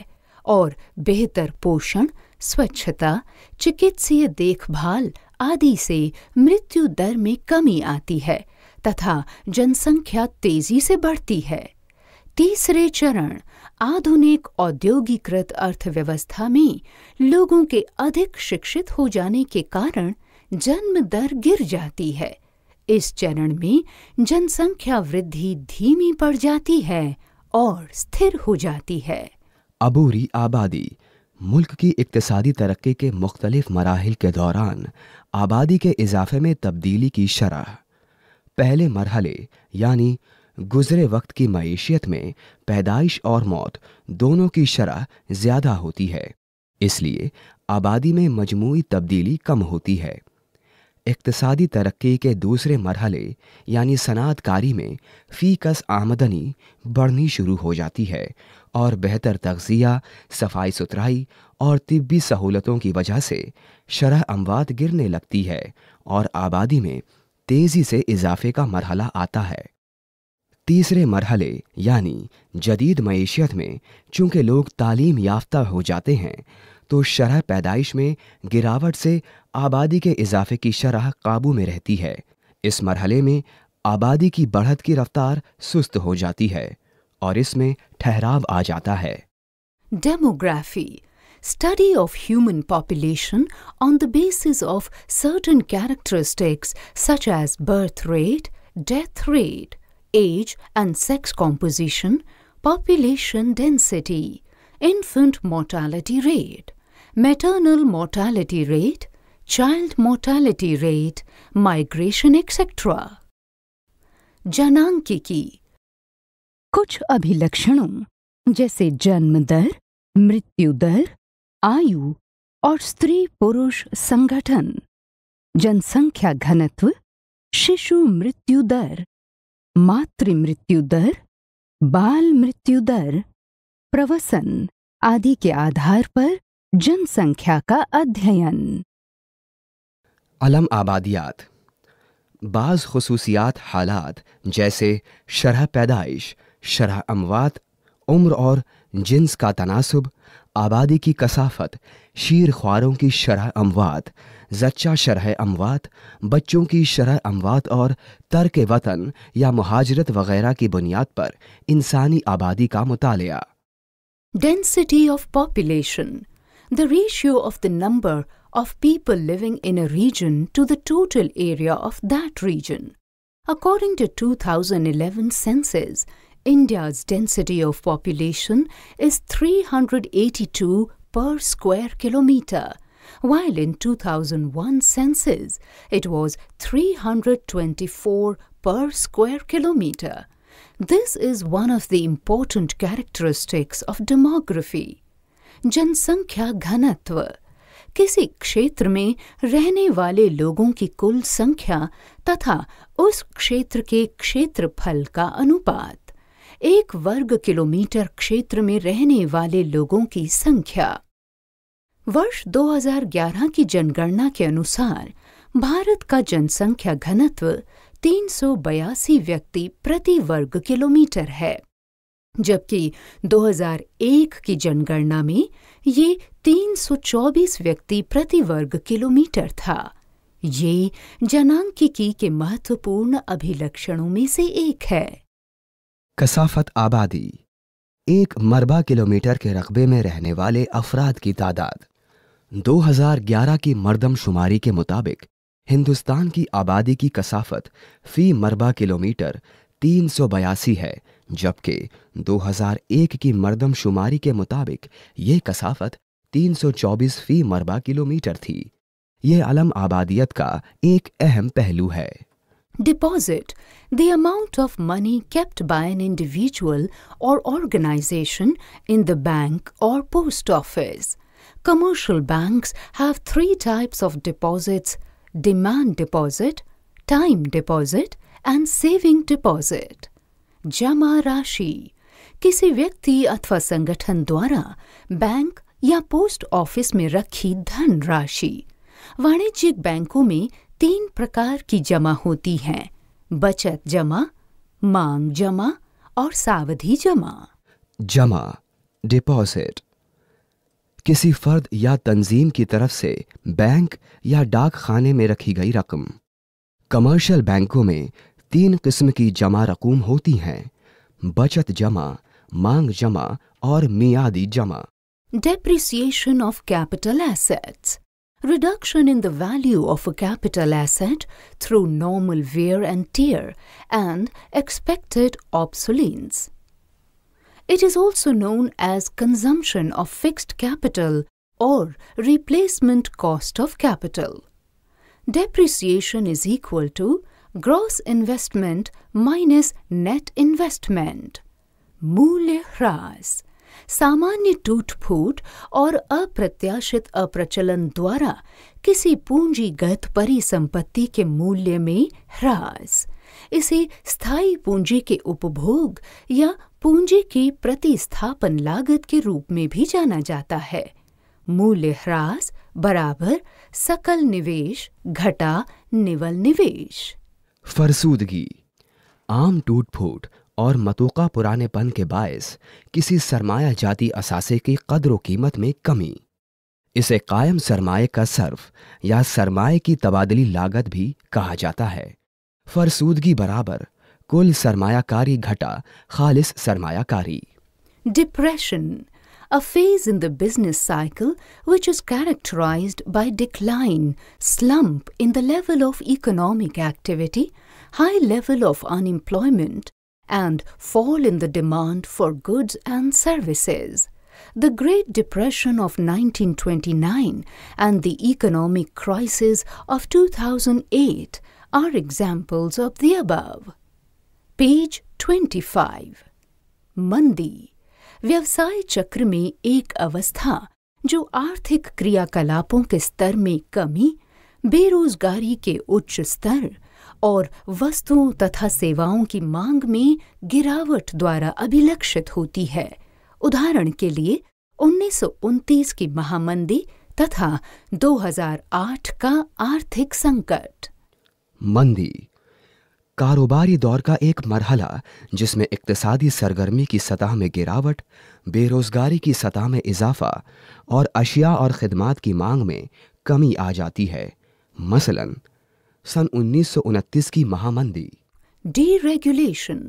और बेहतर पोषण स्वच्छता चिकित्सीय देखभाल आदि से मृत्यु दर में कमी आती है तथा जनसंख्या तेजी से बढ़ती है तीसरे चरण आधुनिक औद्योगिकृत अर्थव्यवस्था में लोगों के अधिक शिक्षित हो जाने के कारण जन्म दर गिर जाती है इस चरण में जनसंख्या वृद्धि धीमी पड़ जाती है और स्थिर हो जाती है अबूरी आबादी मुल्क की इकतसादी तरक्की के मुख्तलिफ मराहल के दौरान आबादी के इजाफे में तब्दीली की शरह पहले मरहले यानी गुजरे वक्त की मीशियत में पैदाइश और मौत दोनों की शरह ज़्यादा होती है इसलिए आबादी में मजमू तब्दीली कम होती है इकतसादी तरक्की के दूसरे मरहले यानी सनातकारी में फ़ी कस आमदनी बढ़नी शुरू हो जाती है और बेहतर तगज़िया सफाई सुथराई और तिब्बी सहूलतों की वजह से शरह अमवात गिरने लगती है और आबादी में तेज़ी से इजाफे का मरहला आता है तीसरे मरहले यानी जदीद मीशत में चूँकि लोग तालीम याफ्ता हो जाते हैं तो शरह पैदाइश में गिरावट से आबादी के इजाफे की शरह काबू में रहती है इस मरहले में आबादी की बढ़त की रफ्तार सुस्त हो जाती है और इसमें ठहराव आ जाता है demography study of human population on the basis of certain characteristics such as birth rate death rate age and sex composition population density infant mortality rate maternal mortality rate, child mortality rate, migration, etc. जनांकिकी कुछ अभिलक्षणों जैसे जन्म दर मृत्यु दर आयु और स्त्री पुरुष संगठन जनसंख्या घनत्व शिशु मृत्यु दर मातृ मृत्यु दर बाल मृत्यु दर प्रवसन आदि के आधार पर जनसंख्या का अध्ययन अलम आबादियात बाज़ खसूसियात हालात जैसे शरह पैदाइश शरह अमवात उम्र और जिन्स का तनासब आबादी की कसाफत शीर ख्वारों की शरह अमवात जच्चा शरह अमवात बच्चों की शरह अमवात और तर्क वतन या महाजरत वगैरह की बुनियाद पर इंसानी आबादी का मुताल density of population The ratio of the number of people living in a region to the total area of that region. According to 2011 census, India's density of population is 382 per square kilometer, while in 2001 census it was 324 per square kilometer. This is one of the important characteristics of demography. जनसंख्या घनत्व किसी क्षेत्र में रहने वाले लोगों की कुल संख्या तथा उस क्षेत्र के क्षेत्रफल का अनुपात एक वर्ग किलोमीटर क्षेत्र में रहने वाले लोगों की संख्या वर्ष 2011 की जनगणना के अनुसार भारत का जनसंख्या घनत्व तीन व्यक्ति प्रति वर्ग किलोमीटर है जबकि 2001 की जनगणना में ये 324 व्यक्ति प्रति वर्ग किलोमीटर था ये जनांकिकी के महत्वपूर्ण अभिलक्षणों में से एक है कसाफत आबादी एक मरबा किलोमीटर के रकबे में रहने वाले अफराद की तादाद 2011 की मर्दमशुमारी के मुताबिक हिंदुस्तान की आबादी की कसाफत फी मरबा किलोमीटर तीन है जबकि 2001 की मरदमशुमारी के मुताबिक ये कसाफत 324 फी मरबा किलोमीटर थी ये अलम आबादियत का एक अहम पहलू है deposit the amount of money kept by an individual or organisation in the bank or post office commercial bank have three types of deposits demand deposit time deposit and saving deposit जमा राशि किसी व्यक्ति अथवा संगठन द्वारा बैंक या पोस्ट ऑफिस में रखी धन राशि वाणिज्यिक बैंकों में तीन प्रकार की जमा होती है बचत जमा मांग जमा और सावधि जमा जमा डिपॉजिट किसी फर्द या तंजीम की तरफ से बैंक या डाक खाने में रखी गई रकम कमर्शियल बैंकों में तीन किस्म की जमा रकूम होती हैं बचत जमा मांग जमा और मियादी जमा depreciation of capital assets reduction in the value of capital asset through normal wear and tear and expected obsolescence it is also known as consumption of fixed capital or replacement cost of capital depreciation is equal to gross investment minus net investment मूल्य ह्रास सामान्य टूट फूट और अप्रत्याशित अप्रचलन द्वारा किसी पूंजीगत परिसंपत्ति के मूल्य में ह्रास इसे स्थायी पूंजी के उपभोग या पूंजी की प्रतिस्थापन लागत के रूप में भी जाना जाता है मूल्य ह्रास बराबर सकल निवेश घटा निवल निवेश फरसूदगी आम टूट फूट और पुराने पुरानेपन के बायस किसी सरमाया जाति असासे की कदर व कीमत में कमी इसे कायम सरमाए का सर्फ या सरमाए की तबादली लागत भी कहा जाता है फरसूदगी बराबर कुल सरमायाकारी घटा खालिस सरमायाकारी depression a phase in the business cycle which is characterized by decline, slump in the level of economic activity, high level of unemployment, and fall in the demand for goods and services. The Great Depression of 1929 and the economic crisis of 2008 are examples of the above. Page 25. Mandi व्यवसाय चक्र में एक अवस्था जो आर्थिक क्रियाकलापों के स्तर में कमी बेरोजगारी के उच्च स्तर और वस्तुओं तथा सेवाओं की मांग में गिरावट द्वारा अभिलक्षित होती है उदाहरण के लिए उन्नीस की महामंदी तथा 2008 का आर्थिक संकट मंदी कारोबारी दौर का एक मरहला जिसमें इकतसादी सरगर्मी की सतह में गिरावट बेरोजगारी की सतह में इजाफा और अशिया और खदमात की मांग में कमी आ जाती है मसलन सन उन्नीस की महामंदी deregulation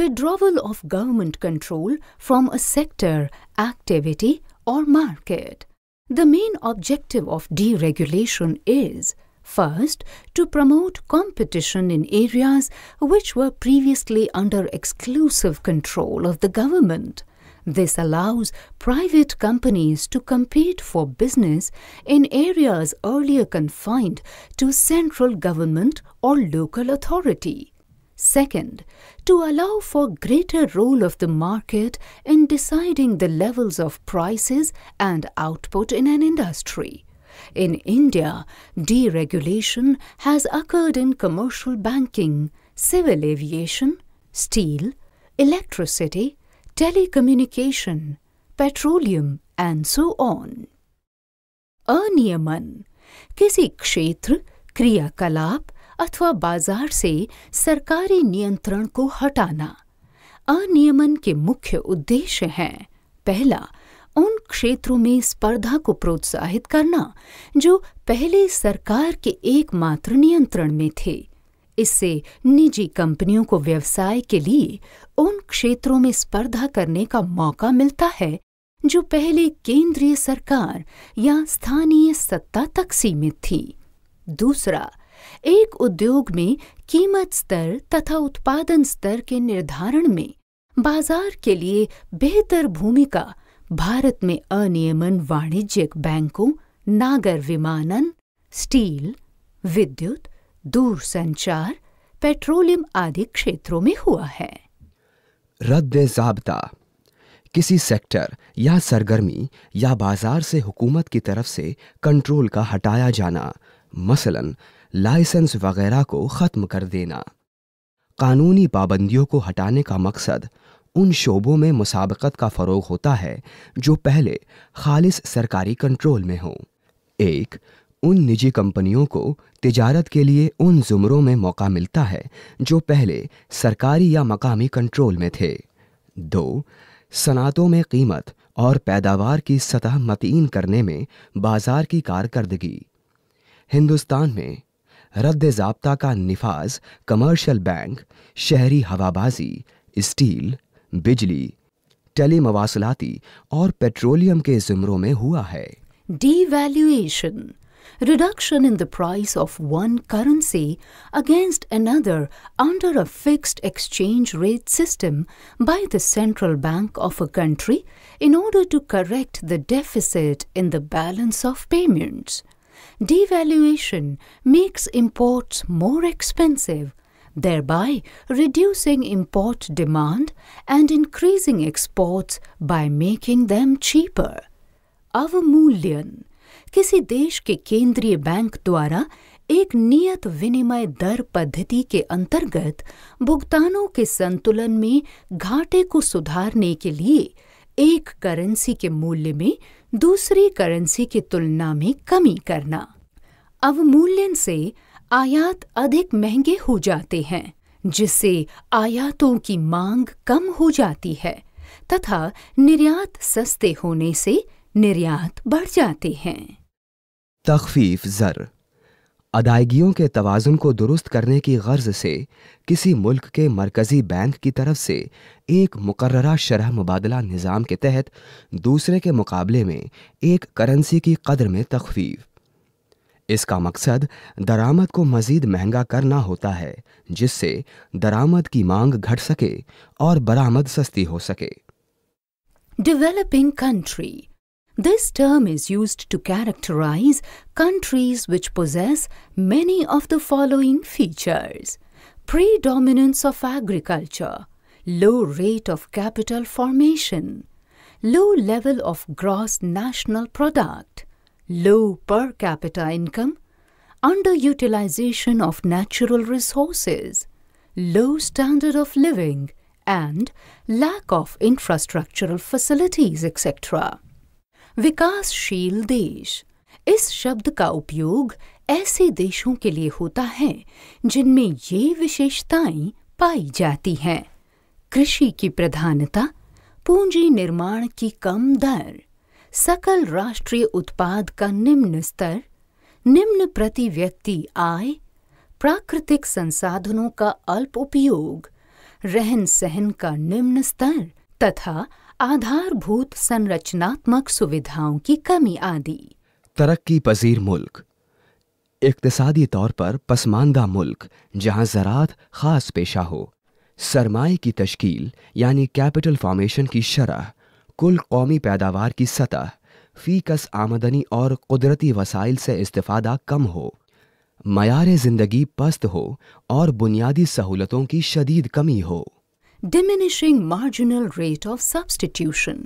withdrawal of government control from a sector activity or market the main objective of deregulation is First, to promote competition in areas which were previously under exclusive control of the government. This allows private companies to compete for business in areas earlier confined to central government or local authority. Second, to allow for greater role of the market in deciding the levels of prices and output in an industry. In India, deregulation has occurred in commercial banking, civil aviation, steel, electricity, telecommunication, petroleum, and so on. अनियमन किसी क्षेत्र क्रियाकलाप अथवा बाजार से सरकारी नियंत्रण को हटाना अनियमन के मुख्य उद्देश्य हैं पहला उन क्षेत्रों में स्पर्धा को प्रोत्साहित करना जो पहले सरकार के एकमात्र नियंत्रण में थे इससे निजी कंपनियों को व्यवसाय के लिए उन क्षेत्रों में स्पर्धा करने का मौका मिलता है जो पहले केंद्रीय सरकार या स्थानीय सत्ता तक सीमित थी दूसरा एक उद्योग में कीमत स्तर तथा उत्पादन स्तर के निर्धारण में बाजार के लिए बेहतर भूमिका भारत में अनियमन वाणिज्यिक बैंकों नागर विमानन स्टील विद्युत दूरसंचार पेट्रोलियम आदि क्षेत्रों में हुआ है रद्द जाबता किसी सेक्टर या सरगर्मी या बाजार से हुकूमत की तरफ से कंट्रोल का हटाया जाना मसलन लाइसेंस वगैरह को ख़त्म कर देना कानूनी पाबंदियों को हटाने का मकसद उन शोबों में मुसाबकत का फ़रोग होता है जो पहले खालिस सरकारी कंट्रोल में हों एक उन निजी कंपनियों को तिजारत के लिए उन ज़ुमरों में मौका मिलता है जो पहले सरकारी या मकामी कंट्रोल में थे दो सनातों में कीमत और पैदावार की सतह मतीन करने में बाज़ार की कारकर्दगी हिंदुस्तान में रद्द जबता का नफाज कमर्शियल बैंक शहरी हवाबाजी स्टील बिजली टेली मवासलाती और पेट्रोलियम के जिमरों में हुआ है devaluation reduction in the price of one currency against another under a fixed exchange rate system by the central bank of a country in order to correct the deficit in the balance of payments. Devaluation makes imports more expensive thereby reducing import demand and increasing exports by making them cheaper. अवमूल्यन किसी देश के केंद्रीय बैंक द्वारा एक नियत विनिमय दर पद्धति के अंतर्गत भुगतानों के संतुलन में घाटे को सुधारने के लिए एक करेंसी के मूल्य में दूसरी करेंसी की तुलना में कमी करना अवमूल्यन से आयात अधिक महंगे हो जाते हैं जिससे आयातों की मांग कम हो जाती है तथा निर्यात सस्ते होने से निर्यात बढ़ जाते हैं तखफीफ ज़र अदायगियों के तोज़ुन को दुरुस्त करने की गर्ज से किसी मुल्क के मरकज़ी बैंक की तरफ से एक मुकर्रा शरह मुबादला निज़ाम के तहत दूसरे के मुकाबले में एक करेंसी की कदर में तखफीफ इसका मकसद दरामद को मजीद महंगा करना होता है जिससे दरामद की मांग घट सके और बरामद सस्ती हो सके developing country this term is use to characterize countries which possess many of the following features predominance of agriculture low rate of capital formation low level of gross national product low per capita income, underutilization of natural resources, low standard of living, and lack of infrastructural facilities, etc. विकासशील देश इस शब्द का उपयोग ऐसे देशों के लिए होता है जिनमें ये विशेषताएं पाई जाती हैं कृषि की प्रधानता पूंजी निर्माण की कम दर सकल राष्ट्रीय उत्पाद का निम्न स्तर निम्न प्रति व्यक्ति आय प्राकृतिक संसाधनों का अल्प उपयोग रहन सहन का निम्न स्तर तथा आधारभूत संरचनात्मक सुविधाओं की कमी आदि तरक्की पजीर मुल्क इकतदी तौर पर पसमानदा मुल्क जहां ज़रात खास पेशा हो सरमाए की तश्कील यानी कैपिटल फॉर्मेशन की शरह कुल कौमी पैदावार की सतह फीकस आमदनी और कुदरती वसाइल से इस्ता कम हो मयार जिंदगी पस्त हो और बुनियादी सहूलतों की शदीद कमी हो diminishing marginal rate of substitution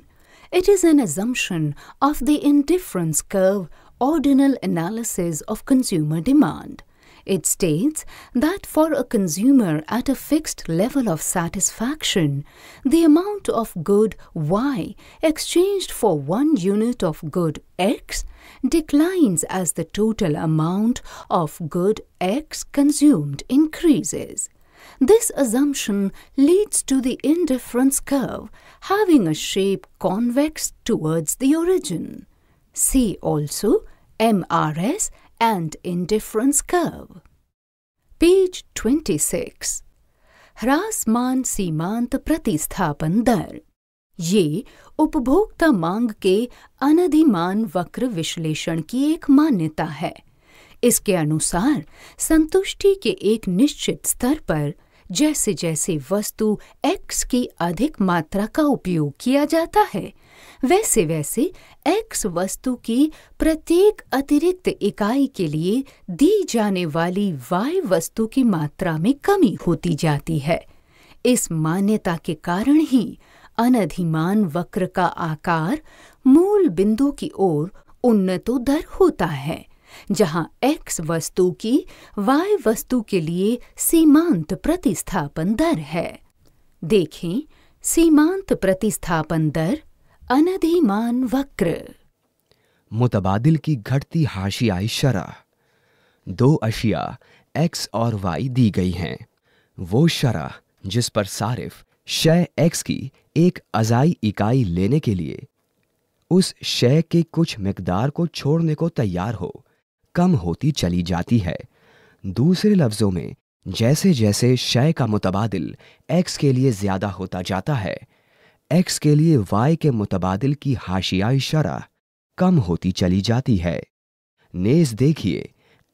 it is an assumption of the indifference curve ordinal analysis of consumer demand It states that for a consumer at a fixed level of satisfaction, the amount of good Y exchanged for one unit of good X declines as the total amount of good X consumed increases. This assumption leads to the indifference curve having a shape convex towards the origin. See also MRS and indifference curve. Page 26. ह्रासमान सीमांत प्रतिस्थापन दर ये उपभोक्ता मांग के अनधिमान वक्र विश्लेषण की एक मान्यता है इसके अनुसार संतुष्टि के एक निश्चित स्तर पर जैसे जैसे वस्तु एक्स की अधिक मात्रा का उपयोग किया जाता है वैसे वैसे एक्स वस्तु की प्रत्येक अतिरिक्त इकाई के लिए दी जाने वाली वाई वस्तु की मात्रा में कमी होती जाती है इस मान्यता के कारण ही अनधिमान वक्र का आकार मूल बिंदु की ओर उन्नतो दर होता है जहां x वस्तु की y वस्तु के लिए सीमांत प्रतिस्थापन दर है देखें सीमांत प्रतिस्थापन दर अनधिमान वक्र मुतबादिल की घटती हाशियाई शरह दो अशिया एक्स और वाई दी गई हैं वो शरह जिस पर सारिफ शय एक्स की एक अजाई इकाई लेने के लिए उस शय के कुछ मकदार को छोड़ने को तैयार हो कम होती चली जाती है दूसरे लफ्ज़ों में जैसे जैसे शय का मुतबादिल एक्स के लिए ज़्यादा होता जाता है एक्स के लिए वाई के मुतबादिल की हाशियाई शरह कम होती चली जाती है नेज देखिए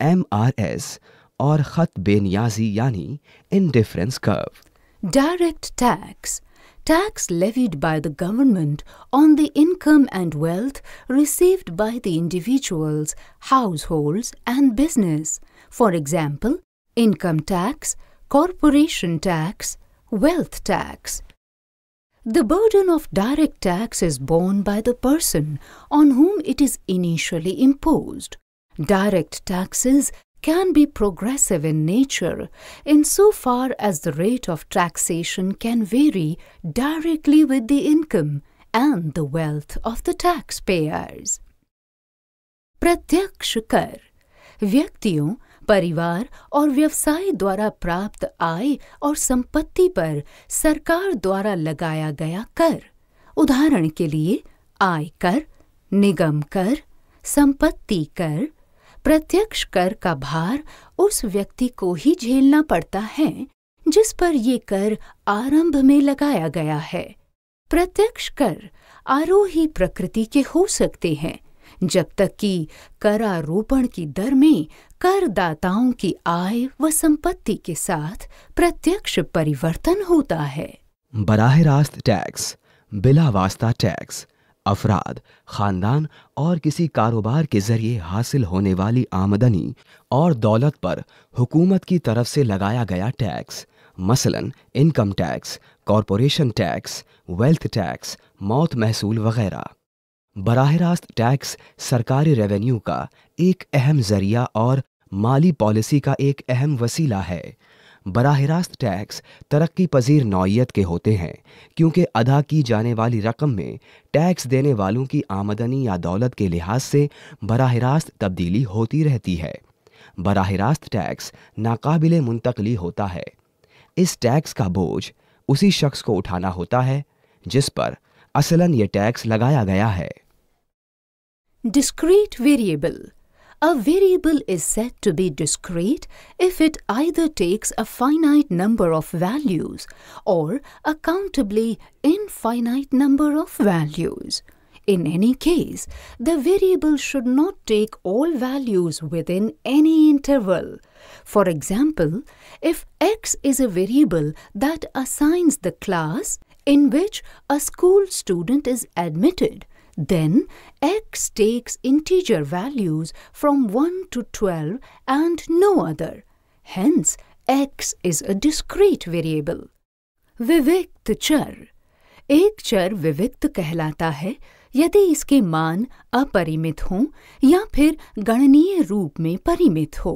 एम आर एस और खत बेनियाजी यानी indifference curve direct tax tax levied by the government on the income and wealth received by the individuals, households, and business. For example, income tax, corporation tax, wealth tax. The burden of direct tax is borne by the person on whom it is initially imposed. Direct taxes can be progressive in nature insofar as the rate of taxation can vary directly with the income and the wealth of the taxpayers. Pratyakshkar, vyaktiyon. परिवार और व्यवसाय द्वारा प्राप्त आय और संपत्ति पर सरकार द्वारा लगाया गया कर उदाहरण के लिए आय कर निगम कर संपत्ति कर प्रत्यक्ष कर का भार उस व्यक्ति को ही झेलना पड़ता है जिस पर ये कर आरंभ में लगाया गया है प्रत्यक्ष कर आरोही प्रकृति के हो सकते हैं जब तक कि करारोपण की दर में करदाताओं की आय व संपत्ति के साथ प्रत्यक्ष परिवर्तन होता है बराह रास्त टैक्स बिला वास्ता टैक्स अफराद खानदान और किसी कारोबार के जरिए हासिल होने वाली आमदनी और दौलत पर हुकूमत की तरफ से लगाया गया टैक्स मसलन income tax corporation tax wealth tax मौत महसूल वगैरह बराह रास्त टैक्स सरकारी रेवेन्यू का एक अहम जरिया और माली पॉलिसी का एक अहम वसीला है बराह रास्त टैक्स तरक्की पजीर नौीयत के होते हैं क्योंकि अदा की जाने वाली रकम में टैक्स देने वालों की आमदनी या दौलत के लिहाज से बराह रास्त तब्दीली होती रहती है बराह रास्त टैक्स नाकबिल मुंतकली होता है इस टैक्स का बोझ उसी शख्स को उठाना होता है जिस पर असलन ये टैक्स लगाया गया है Discrete variable. A variable is said to be discrete if it either takes a finite number of values or a countably infinite number of values. In any case, the variable should not take all values within any interval. For example, if x is a variable that assigns the class in which a school student is admitted, Then x takes integer values from 1 to 12 and no other. Hence, x is a discrete variable. विविक्त चर एक चर विविक्त कहलाता है यदि इसके मान अपरिमित हों या फिर गणनीय रूप में परिमित हो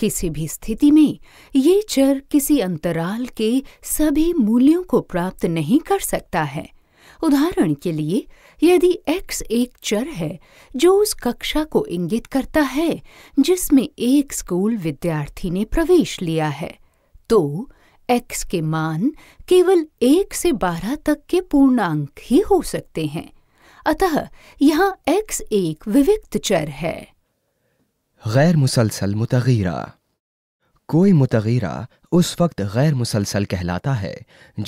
किसी भी स्थिति में ये चर किसी अंतराल के सभी मूल्यों को प्राप्त नहीं कर सकता है उदाहरण के लिए यदि x एक चर है जो उस कक्षा को इंगित करता है जिसमें एक स्कूल विद्यार्थी ने प्रवेश लिया है तो x के मान केवल एक से बारह तक के पूर्णांक ही हो सकते हैं अतः यहाँ x एक विविक्त चर है गैर मुसलसल मुतगीरा कोई मुतगीरा उस वक्त गैर मुसलसल कहलाता है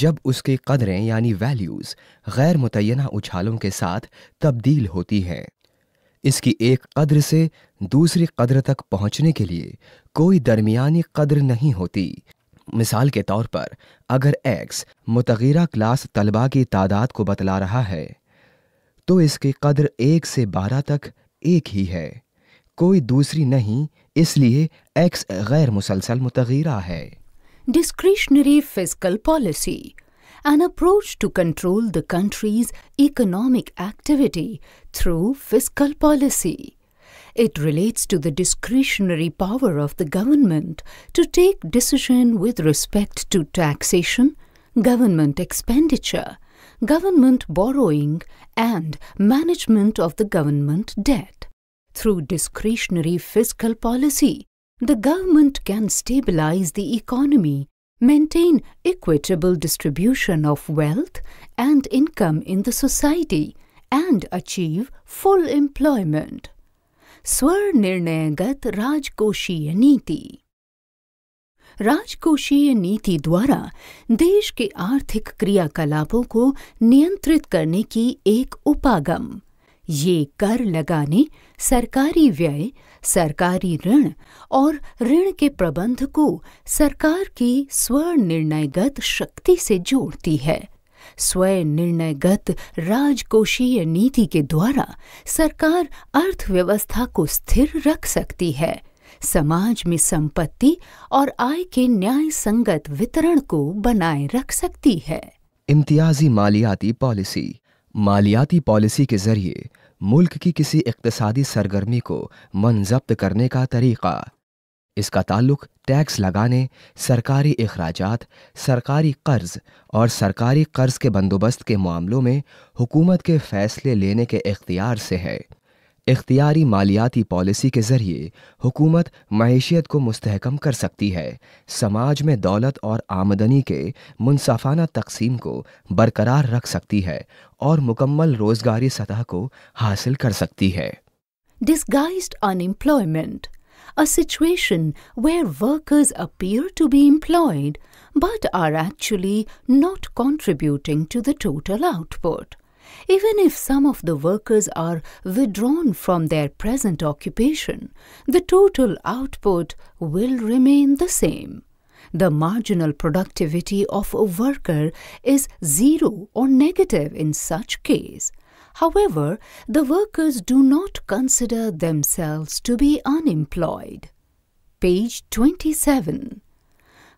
जब उसकी कदरें यानी वैल्यूज़ गैर मुतना उछालों के साथ तब्दील होती हैं इसकी एक कदर से दूसरी कदर तक पहुंचने के लिए कोई दरमियानी कद्र नहीं होती मिसाल के तौर पर अगर एक्स मतगीरा क्लास तलबा की तादाद को बतला रहा है तो इसकी कदर एक से बारह तक एक ही है कोई दूसरी नहीं इसलिए एक्स गैर मुसलसल मतगीरा है discretionary fiscal policy, an approach to control the country's economic activity through fiscal policy. It relates to the discretionary power of the government to take decision with respect to taxation, government expenditure, government borrowing and management of the government debt. Through discretionary fiscal policy, the government can stabilize the economy, maintain equitable distribution of wealth and income in the society, and achieve full employment. Swar Nirnayagat Rajkoshiya Niti राजकोषीय नीति द्वारा देश के आर्थिक क्रियाकलापों को नियंत्रित करने की एक उपागम ये कर लगाने सरकारी व्यय सरकारी ऋण और ऋण के प्रबंध को सरकार की स्वनिर्णयगत शक्ति से जोड़ती है स्वयं निर्णयगत राजकोषीय नीति के द्वारा सरकार अर्थव्यवस्था को स्थिर रख सकती है समाज में संपत्ति और आय के न्याय संगत वितरण को बनाए रख सकती है इम्तियाजी मालियाती पॉलिसी मालियाती पॉलिसी के जरिए मुल्क की किसी इकतसादी सरगर्मी को मन जब्त करने का तरीक़ा इसका ताल्लुक टैक्स लगाने सरकारी अखराज सरकारी कर्ज और सरकारी कर्ज के बंदोबस्त के मामलों में हुकूमत के फैसले लेने के इख्तियार से है इख्तियारी मालियाती पॉलिसी के जरिए हुकूमत मैशियत को मुस्तकम कर सकती है समाज में दौलत और आमदनी के मुनसाफाना तकसीम को बरकरार रख सकती है और मुकम्मल रोजगारी सतह को हासिल कर सकती है disguised unemployment a situation where workers appear to be employed but are actually not contributing to the total output Even if some of the workers are withdrawn from their present occupation, the total output will remain the same. The marginal productivity of a worker is zero or negative in such case. However, the workers do not consider themselves to be unemployed. Page 27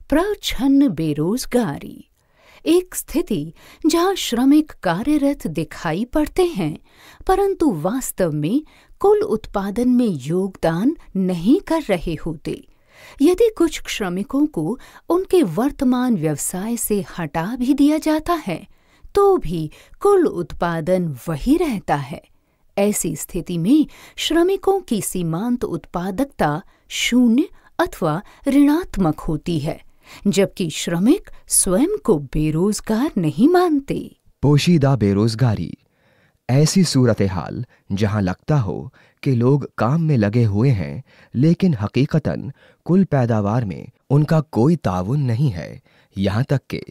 Prachan Berozgari एक स्थिति जहां श्रमिक कार्यरत दिखाई पड़ते हैं परंतु वास्तव में कुल उत्पादन में योगदान नहीं कर रहे होते यदि कुछ श्रमिकों को उनके वर्तमान व्यवसाय से हटा भी दिया जाता है तो भी कुल उत्पादन वही रहता है ऐसी स्थिति में श्रमिकों की सीमांत उत्पादकता शून्य अथवा ऋणात्मक होती है जबकि श्रमिक स्वयं को बेरोजगार नहीं मानते पोशीदा बेरोजगारी ऐसी सूरत हाल जहां लगता हो कि लोग काम में लगे हुए हैं लेकिन हकीकतन कुल पैदावार में उनका कोई ताउन नहीं है यहाँ तक कि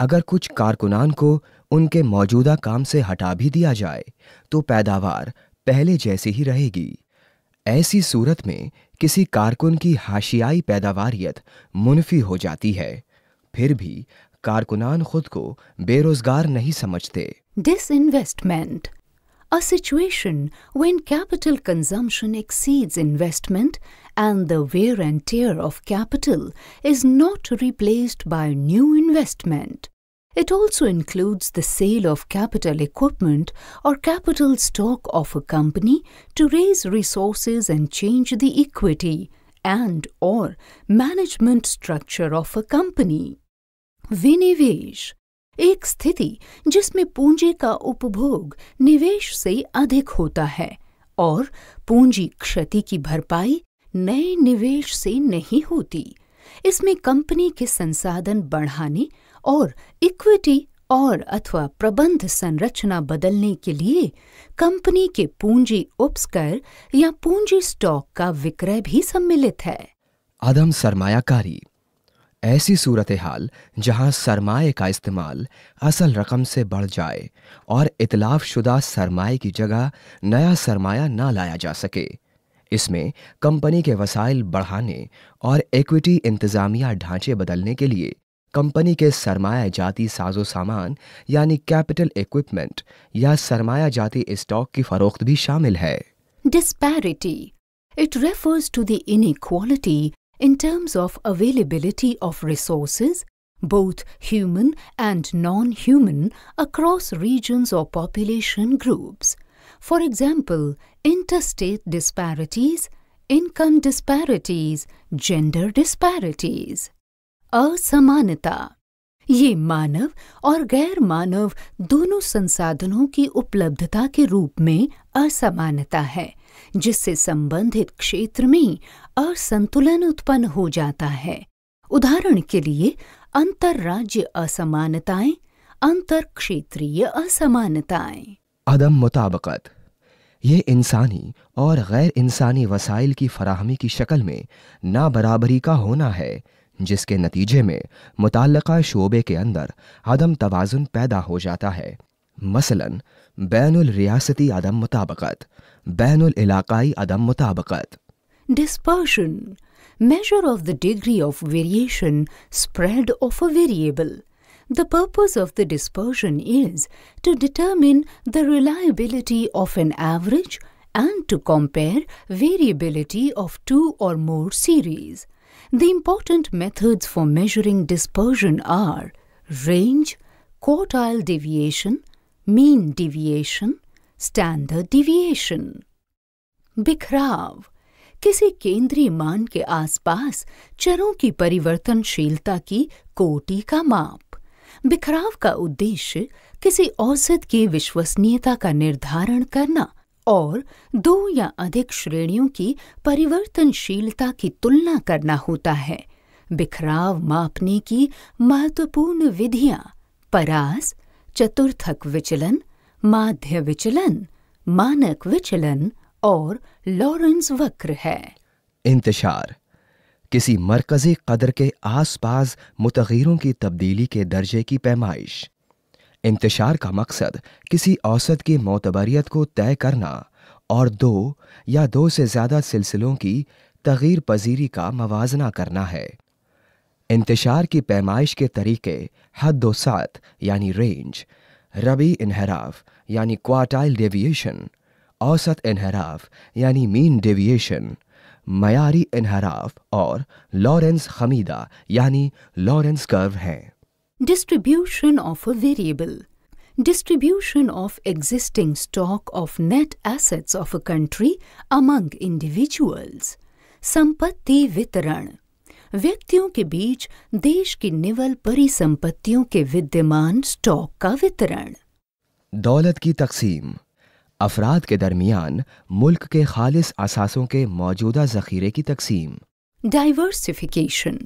अगर कुछ कारकुनान को उनके मौजूदा काम से हटा भी दिया जाए तो पैदावार पहले जैसी ही रहेगी ऐसी सूरत में किसी कारकुन की हाशियाई पैदावारियत मुनफी हो जाती है फिर भी कारकुनान खुद को बेरोजगार नहीं समझते disinvestment a situation when capital consumption exceeds investment and the wear and tear of capital is not replaced by new investment It also includes the sale of capital equipment or capital stock of a company to raise resources and change the equity and or management structure of a company. विनिवेश एक स्थिति जिसमें पूंजी का उपभोग निवेश से अधिक होता है और पूंजी क्षति की भरपाई नए निवेश से नहीं होती इसमें कंपनी के संसाधन बढ़ाने और इक्विटी और अथवा प्रबंध संरचना बदलने के लिए कंपनी के पूंजी उपस्कर या पूंजी स्टॉक का विक्रय भी सम्मिलित है अदम सरमायाकारी ऐसी सूरत हाल जहां सरमाए का इस्तेमाल असल रकम से बढ़ जाए और इतलाफ शुदा सरमाए की जगह नया सरमाया ना लाया जा सके इसमें कंपनी के वसाइल बढ़ाने और इक्विटी इंतजामिया ढांचे बदलने के लिए कंपनी के सरमाया जाती साजो सामान यानी कैपिटल इक्विपमेंट या सरमाया जाती स्टॉक की फरोख्त भी शामिल है disparity it refers to the inequality in terms of availability of resources both human and non-human across regions or population groups. For example, interstate disparities, income disparities, gender disparities. असमानता ये मानव और गैर मानव दोनों संसाधनों की उपलब्धता के रूप में असमानता है जिससे संबंधित क्षेत्र में असंतुलन उत्पन्न हो जाता है उदाहरण के लिए राज्य असमानताएं अंतर क्षेत्रीय असमानताएं अदम मुताबकत ये इंसानी और गैर इंसानी वसाइल की फराहमी की शक्ल में ना बराबरी का होना है जिसके नतीजे में मुतल शोबे के अंदर अदम तोज़ुन पैदा हो जाता है मसला बैनियाती अदम मुताबकत बैनाई अदम मुताबकत dispersion measure of the degree of variation spread of a variable the purpose of the dispersion is to determine the reliability of an average and to compare variability of two or more series The important methods for measuring dispersion are range, quartile deviation, mean deviation, standard deviation. बिखराव किसी केंद्रीय मान के आसपास चरों की परिवर्तनशीलता की कोटि का माप बिखराव का उद्देश्य किसी औसत की विश्वसनीयता का निर्धारण करना और दो या अधिक श्रेणियों की परिवर्तनशीलता की तुलना करना होता है बिखराव मापने की महत्वपूर्ण विधियां परास चतुर्थक विचलन माध्य विचलन मानक विचलन और लॉरेंस वक्र है इंतशार किसी मरकजी कदर के आसपास मुतगीरों की तब्दीली के दर्जे की पैमाइश इंतशार का मकसद किसी औसत की मोतबरीत को तय करना और दो या दो से ज़्यादा सिलसिलों की तगीर पजीरी का मवाजना करना है इंतशार की पैमाइश के तरीके हद दो सात यानी रेंज रबी इनहराफ यानी क्वाटाइल डेविएशन औसत इनहराफ यानी मीन डेविएशन मयारी इनहराफ और लॉरेंस खमीदा यानी लॉरेंस कर्व हैं Distribution of a variable. Distribution of existing stock of net assets of a country among individuals. संपत्ति वितरण व्यक्तियों के बीच देश की निवल परिसंपत्तियों के विद्यमान स्टॉक का वितरण दौलत की तकसीम अफराद के दरमियान मुल्क के खालिस असासों के मौजूदा जखीरे की तकसीम diversification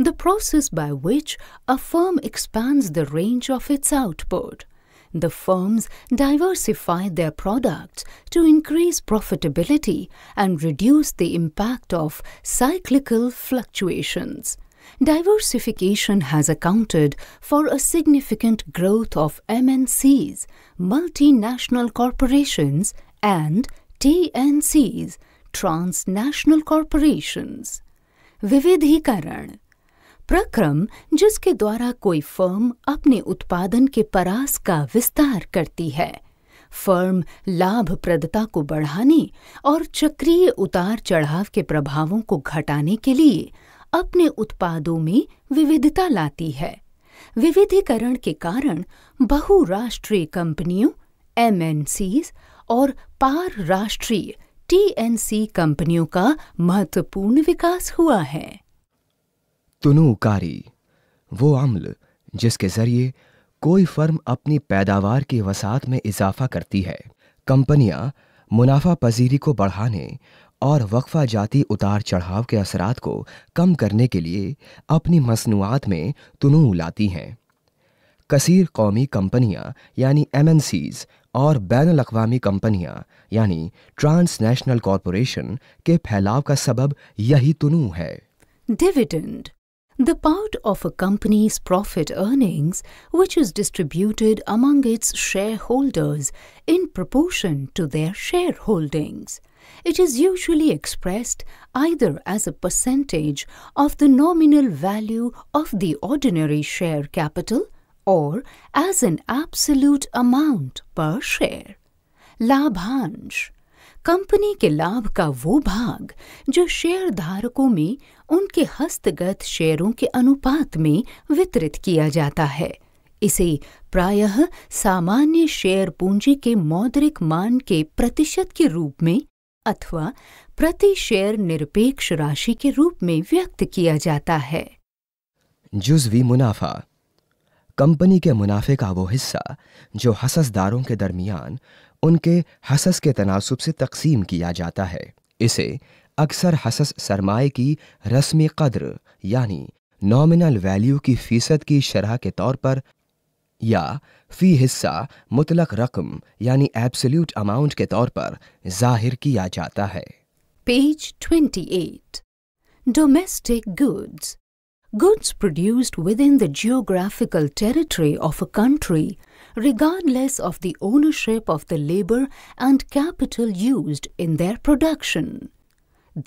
the process by which a firm expands the range of its output. The firms diversify their products to increase profitability and reduce the impact of cyclical fluctuations diversification has accounted for a significant growth of MNCs, multinational corporations, and TNCs, transnational corporations. Vividhikaran प्रक्रम जिसके द्वारा कोई फर्म अपने उत्पादन के परास का विस्तार करती है फर्म लाभप्रदता को बढ़ाने और चक्रीय उतार चढ़ाव के प्रभावों को घटाने के लिए अपने उत्पादों में विविधता लाती है विविधीकरण के कारण बहुराष्ट्रीय कंपनियों एमएनसीज और पार राष्ट्रीय टीएनसी कंपनियों का महत्वपूर्ण विकास हुआ है उकारी वो अम्ल जिसके ज़रिए कोई फर्म अपनी पैदावार की वसात में इजाफा करती है कंपनियां मुनाफा पजीरी को बढ़ाने और वक्फा जाती उतार चढ़ाव के असरात को कम करने के लिए अपनी मसनूआत में तुनु लाती हैं कसीर कौमी कंपनियां यानी एम और बैन अवी कंपनियां यानी ट्रांसनेशनल कॉरपोरेशन के फैलाव का सबब यही तुनु है dividend The part of a company's profit earnings which is distributed among its shareholders in proportion to their shareholdings. It is usually expressed either as a percentage of the nominal value of the ordinary share capital or as an absolute amount per share. लाभांश कंपनी के लाभ का वो भाग share शेयरधारकों में उनके हस्तगत शेयरों के अनुपात में वितरित किया जाता है इसे प्रायः सामान्य शेयर पूंजी के मौद्रिक मान के प्रतिशत के रूप में अथवा प्रति शेयर निरपेक्ष राशि के रूप में व्यक्त किया जाता है जुजवी मुनाफा कंपनी के मुनाफे का वो हिस्सा जो हससदारों के दरमियान उनके हसस के तनासुब से तकसीम किया जाता है इसे अक्सर हसस सरमाए की रस्मी कदर यानी नॉमिनल वैल्यू की फीसद की शरह के तौर पर या फी हिस्सा मुतलक रकम यानी एब्सोल्यूट अमाउंट के तौर पर जाहिर किया जाता है page twenty eight domestic goods goods produced within the geographical territory of a country regardless of the ownership of the labour and capital used in their production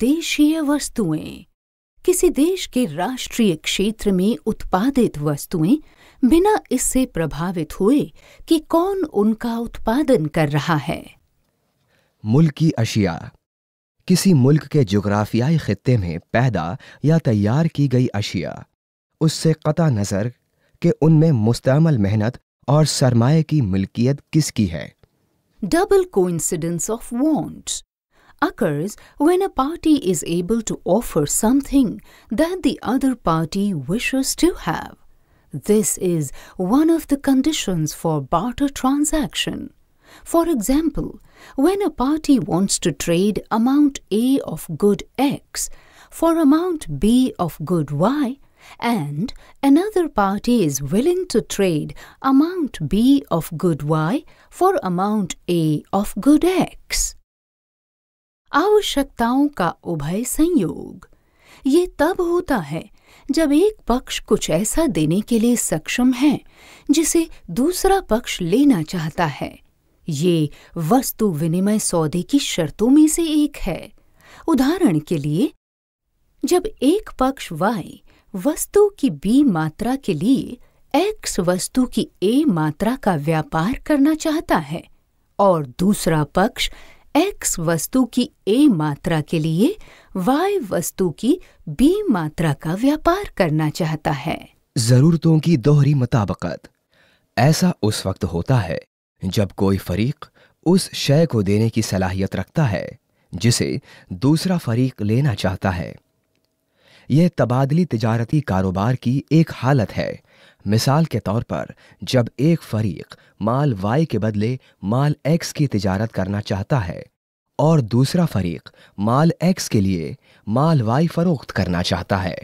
देशीय वस्तुएं किसी देश के राष्ट्रीय क्षेत्र में उत्पादित वस्तुएं बिना इससे प्रभावित हुए कि कौन उनका उत्पादन कर रहा है मुल्क की अशिया किसी मुल्क के जोग्राफियाई खत्े में पैदा या तैयार की गई अशिया उससे कता नज़र के उनमें मुस्तमल मेहनत और सरमाए की मिल्कियत किसकी है double coincidence of wants occurs when a party is able to offer something that the other party wishes to have. This is one of the conditions for barter transaction. For example, when a party wants to trade amount A of good X for amount B of good Y, and another party is willing to trade amount B of good Y for amount A of good X. आवश्यकताओं का उभय संयोग ये तब होता है जब एक पक्ष कुछ ऐसा देने के लिए सक्षम है जिसे दूसरा पक्ष लेना चाहता है ये वस्तु विनिमय सौदे की शर्तों में से एक है उदाहरण के लिए जब एक पक्ष वाई वस्तु की बी मात्रा के लिए एक्स वस्तु की ए मात्रा का व्यापार करना चाहता है और दूसरा पक्ष x वस्तु की a मात्रा के लिए y वस्तु की b मात्रा का व्यापार करना चाहता है जरूरतों की दोहरी मुताबकत ऐसा उस वक्त होता है जब कोई फरीक उस शय को देने की सलाहियत रखता है जिसे दूसरा फरीक लेना चाहता है यह तबादली तजारती कारोबार की एक हालत है मिसाल के तौर पर जब एक फरीक माल वाई के बदले माल एक्स की तजारत करना चाहता है और दूसरा फरीक माल एक्स के लिए माल वाई फरोख्त करना चाहता है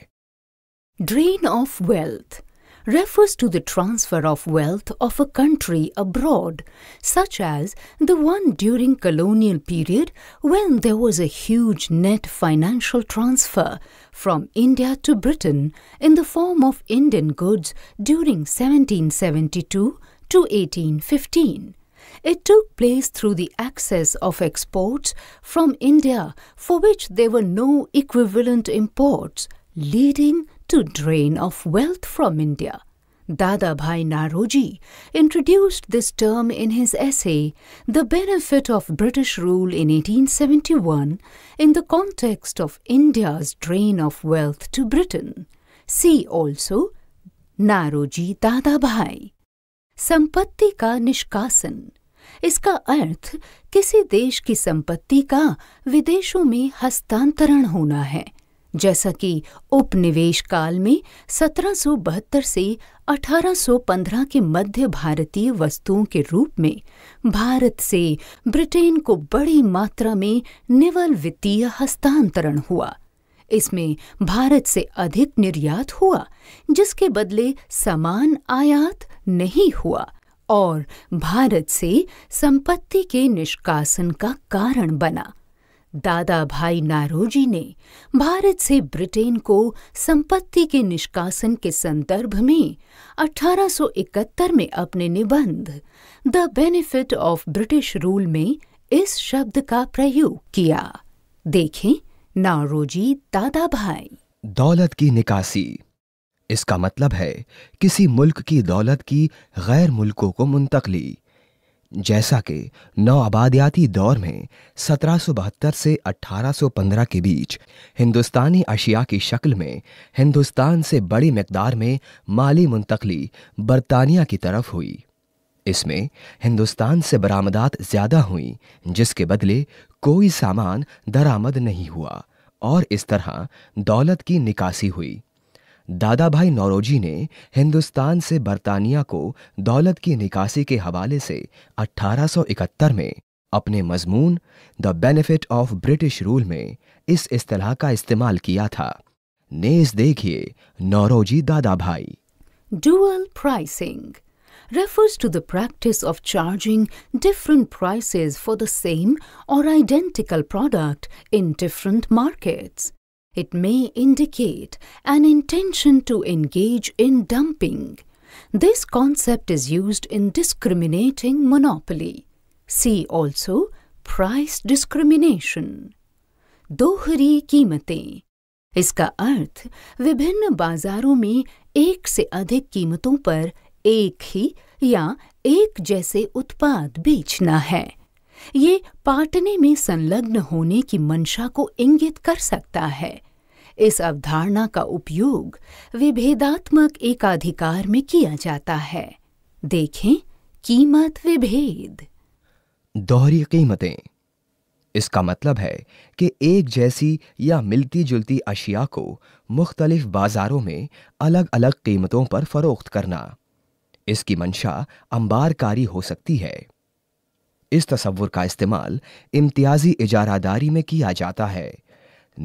drain of wealth refers to the transfer of wealth of a country abroad, such as the one during colonial period when there was a huge net financial transfer from India to Britain in the form of Indian goods during 1772 to 1815. It took place through the access of exports from India for which there were no equivalent imports, leading to drain off wealth from India. Dadabhai Naroji introduced this term in his essay The Benefit of British Rule in 1871 in the context of India's drain of wealth to Britain. See also Naroji Dadabhai. संपत्ति ka nishkasan. Iska अर्थ kisi desh ki संपत्ति ka विदेशों में hastantaran होना hai. जैसा कि उपनिवेश काल में सत्रह से 1815 के मध्य भारतीय वस्तुओं के रूप में भारत से ब्रिटेन को बड़ी मात्रा में निवल वित्तीय हस्तांतरण हुआ इसमें भारत से अधिक निर्यात हुआ जिसके बदले समान आयात नहीं हुआ और भारत से संपत्ति के निष्कासन का कारण बना दादा भाई नारोजी ने भारत से ब्रिटेन को संपत्ति के निष्कासन के संदर्भ में 1871 में अपने निबंध the benefit of British rule में इस शब्द का प्रयोग किया देखें नारोजी दादा भाई दौलत की निकासी इसका मतलब है किसी मुल्क की दौलत की गैर मुल्कों को मुंतकली जैसा कि नौ आबादियाती दौर में सत्रह से 1815 के बीच हिंदुस्तानी अशिया की शक्ल में हिंदुस्तान से बड़ी मकदार में माली मुंतकली बरतानिया की तरफ हुई इसमें हिंदुस्तान से बरामदात ज़्यादा हुई जिसके बदले कोई सामान दरामद नहीं हुआ और इस तरह दौलत की निकासी हुई दादा भाई नौरोजी ने हिंदुस्तान से बरतानिया को दौलत की निकासी के हवाले से 1871 में अपने मजमून the benefit of British rule में इस असलाह का इस्तेमाल किया था नेज देखिए Naoroji Dadabhai dual pricing refers to the practice of charging different prices for the same or identical product in different markets It may indicate an intention to engage in dumping. This concept is used in discriminating monopoly. See also price discrimination. दोहरी कीमतें इसका अर्थ विभिन्न बाजारों में एक से अधिक कीमतों पर एक ही या एक जैसे उत्पाद बेचना है ये पाटने में संलग्न होने की मंशा को इंगित कर सकता है इस अवधारणा का उपयोग विभेदात्मक एकाधिकार में किया जाता है देखें कीमत विभेद दोहरी कीमतें इसका मतलब है कि एक जैसी या मिलती जुलती अशिया को मुख्तलिफ बाज़ारों में अलग अलग कीमतों पर फ़रोख्त करना इसकी मंशा अंबारकारी हो सकती है इस तस्वुर का इस्तेमाल इम्तियाजी इजारादारी में किया जाता है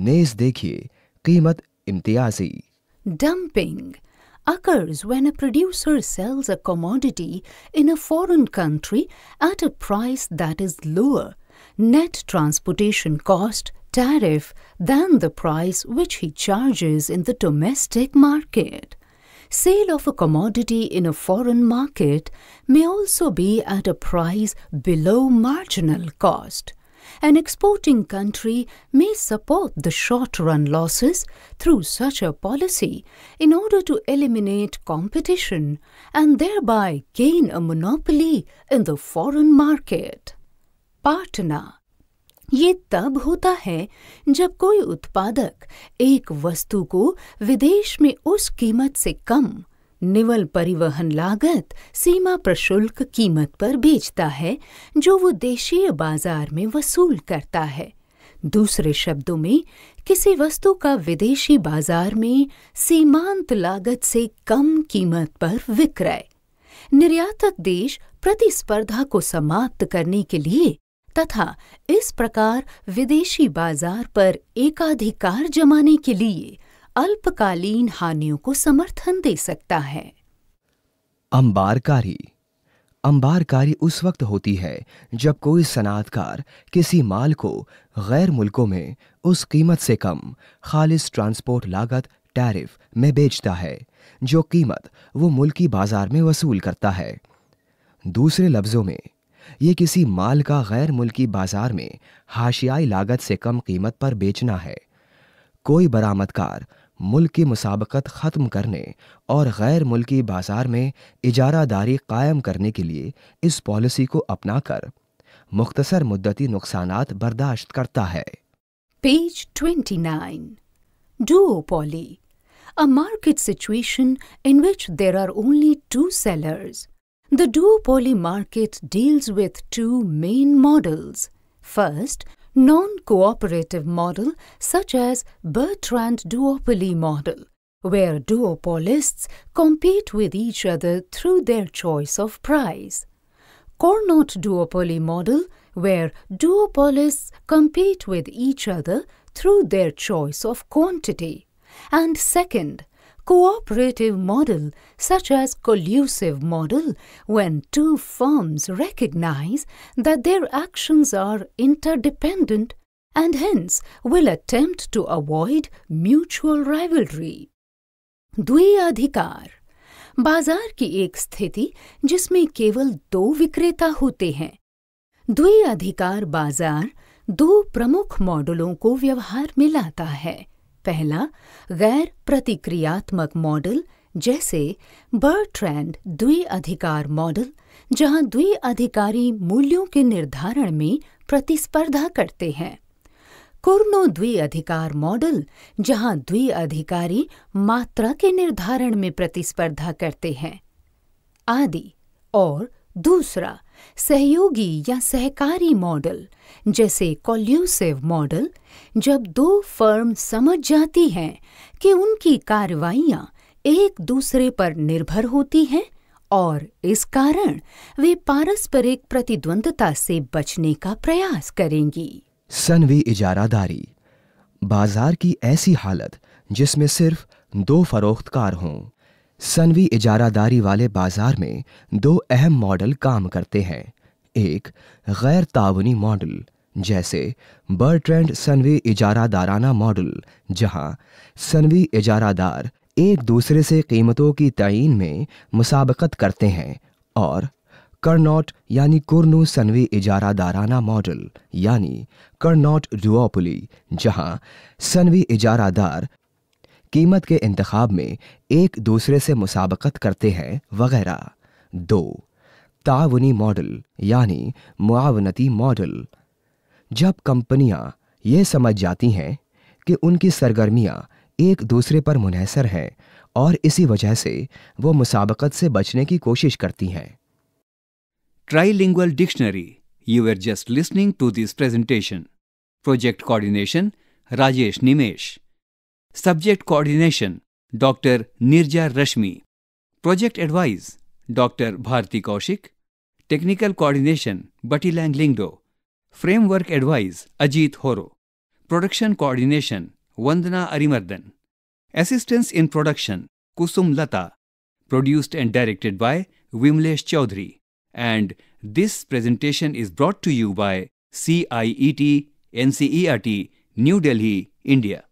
नेज देखिए Dumping occurs when a producer sells a commodity in a foreign country at a price that is lower net transportation cost tariff than the price which he charges in the domestic market. Sale of a commodity in a foreign market may also be at a price below marginal cost. An exporting country may support the short run losses through such a policy in order to eliminate competition and thereby gain a monopoly in the foreign market. Partner ये तब होता है जब कोई उत्पादक एक वस्तु को विदेश में उस कीमत से कम निवल परिवहन लागत सीमा प्रशुल्क कीमत पर बेचता है जो वो देशीय बाजार में वसूल करता है दूसरे शब्दों में किसी वस्तु का विदेशी बाजार में सीमांत लागत से कम कीमत पर विक्रय निर्यातक देश प्रतिस्पर्धा को समाप्त करने के लिए तथा इस प्रकार विदेशी बाजार पर एकाधिकार जमाने के लिए अल्पकालीन हानियों को समर्थन दे सकता है अंबारकारी अंबारकारी उस वक्त होती है जब कोई सनातकार किसी माल को गैर मुल्कों में उस कीमत से कम खालिस ट्रांसपोर्ट लागत टैरिफ में बेचता है जो कीमत वो मुल्की बाजार में वसूल करता है दूसरे लफ्ज़ों में ये किसी माल का गैर मुल्की बाजार में हाशियाई लागत से कम कीमत पर बेचना है कोई बरामदकार मुल्क की मुसाबकत ख़त्म करने और गैर मुल्की बाजार में इजारादारी कायम करने के लिए इस पॉलिसी को अपना कर मुख्तसर मुद्दती नुकसान बर्दाश्त करता है page twenty nine duopoly a market situation in which there are only two sellers the duopoly market deals with two main models first non-cooperative model such as Bertrand duopoly model, where duopolists compete with each other through their choice of prize. Cournot duopoly model, where duopolists compete with each other through their choice of quantity. And second, cooperative model such as collusive model when two firms recognize that their actions are interdependent and hence will attempt to avoid mutual rivalry. द्विअधिकार बाजार की एक स्थिति जिसमें केवल दो विक्रेता होते हैं द्वि अधिकार बाजार दो प्रमुख मॉडलों को व्यवहार में लाता है पहला गैर प्रतिक्रियात्मक मॉडल जैसे बर्ट्रैंड द्विअधिकार मॉडल जहां द्विअधिकारी मूल्यों के निर्धारण में प्रतिस्पर्धा करते हैं कुर्नो द्विअधिकार मॉडल जहां द्विअधिकारी मात्रा के निर्धारण में प्रतिस्पर्धा करते हैं आदि और दूसरा सहयोगी या सहकारी मॉडल जैसे कॉल्यूसिव मॉडल जब दो फर्म समझ जाती हैं कि उनकी कार्रवाइयाँ एक दूसरे पर निर्भर होती हैं और इस कारण वे पारस्परिक प्रतिद्वंदता से बचने का प्रयास करेंगी सनवी इजारादारी बाजार की ऐसी हालत जिसमें सिर्फ दो फरोख्तकार हों सनवी इजारादारी वाले बाजार में दो अहम मॉडल काम करते हैं एक गैर तावनी मॉडल जैसे बर्ट्रेंड सनवी इजारादाराना मॉडल जहां सनवी इजारादार एक दूसरे से कीमतों की तयन में मुसाबकत करते हैं और करनॉट यानी कुरनु सनवी इजारादाराना मॉडल यानी करनॉट डुओपली जहां सनवी इजारादार कीमत के इंतखाब में एक दूसरे से मुसाबकत करते हैं वगैरह दो तावनी मॉडल यानी मुआवनती मॉडल जब कंपनियां ये समझ जाती हैं कि उनकी सरगर्मियां एक दूसरे पर मुनहसर हैं और इसी वजह से वो मुसाबकत से बचने की कोशिश करती हैं trilingual dictionary you are just listening to this presentation project coordination Rajesh Nimesh Subject Coordination Dr. Nirja Rashmi. Project Advice Dr. Bharti Kaushik. Technical Coordination Batilang Lingdo. Framework Advice Ajit Horo. Production Coordination Vandana Arimardhan. Assistance in Production Kusum Lata. Produced and directed by Vimlesh Chaudhary. And this presentation is brought to you by CIET NCERT, New Delhi, India.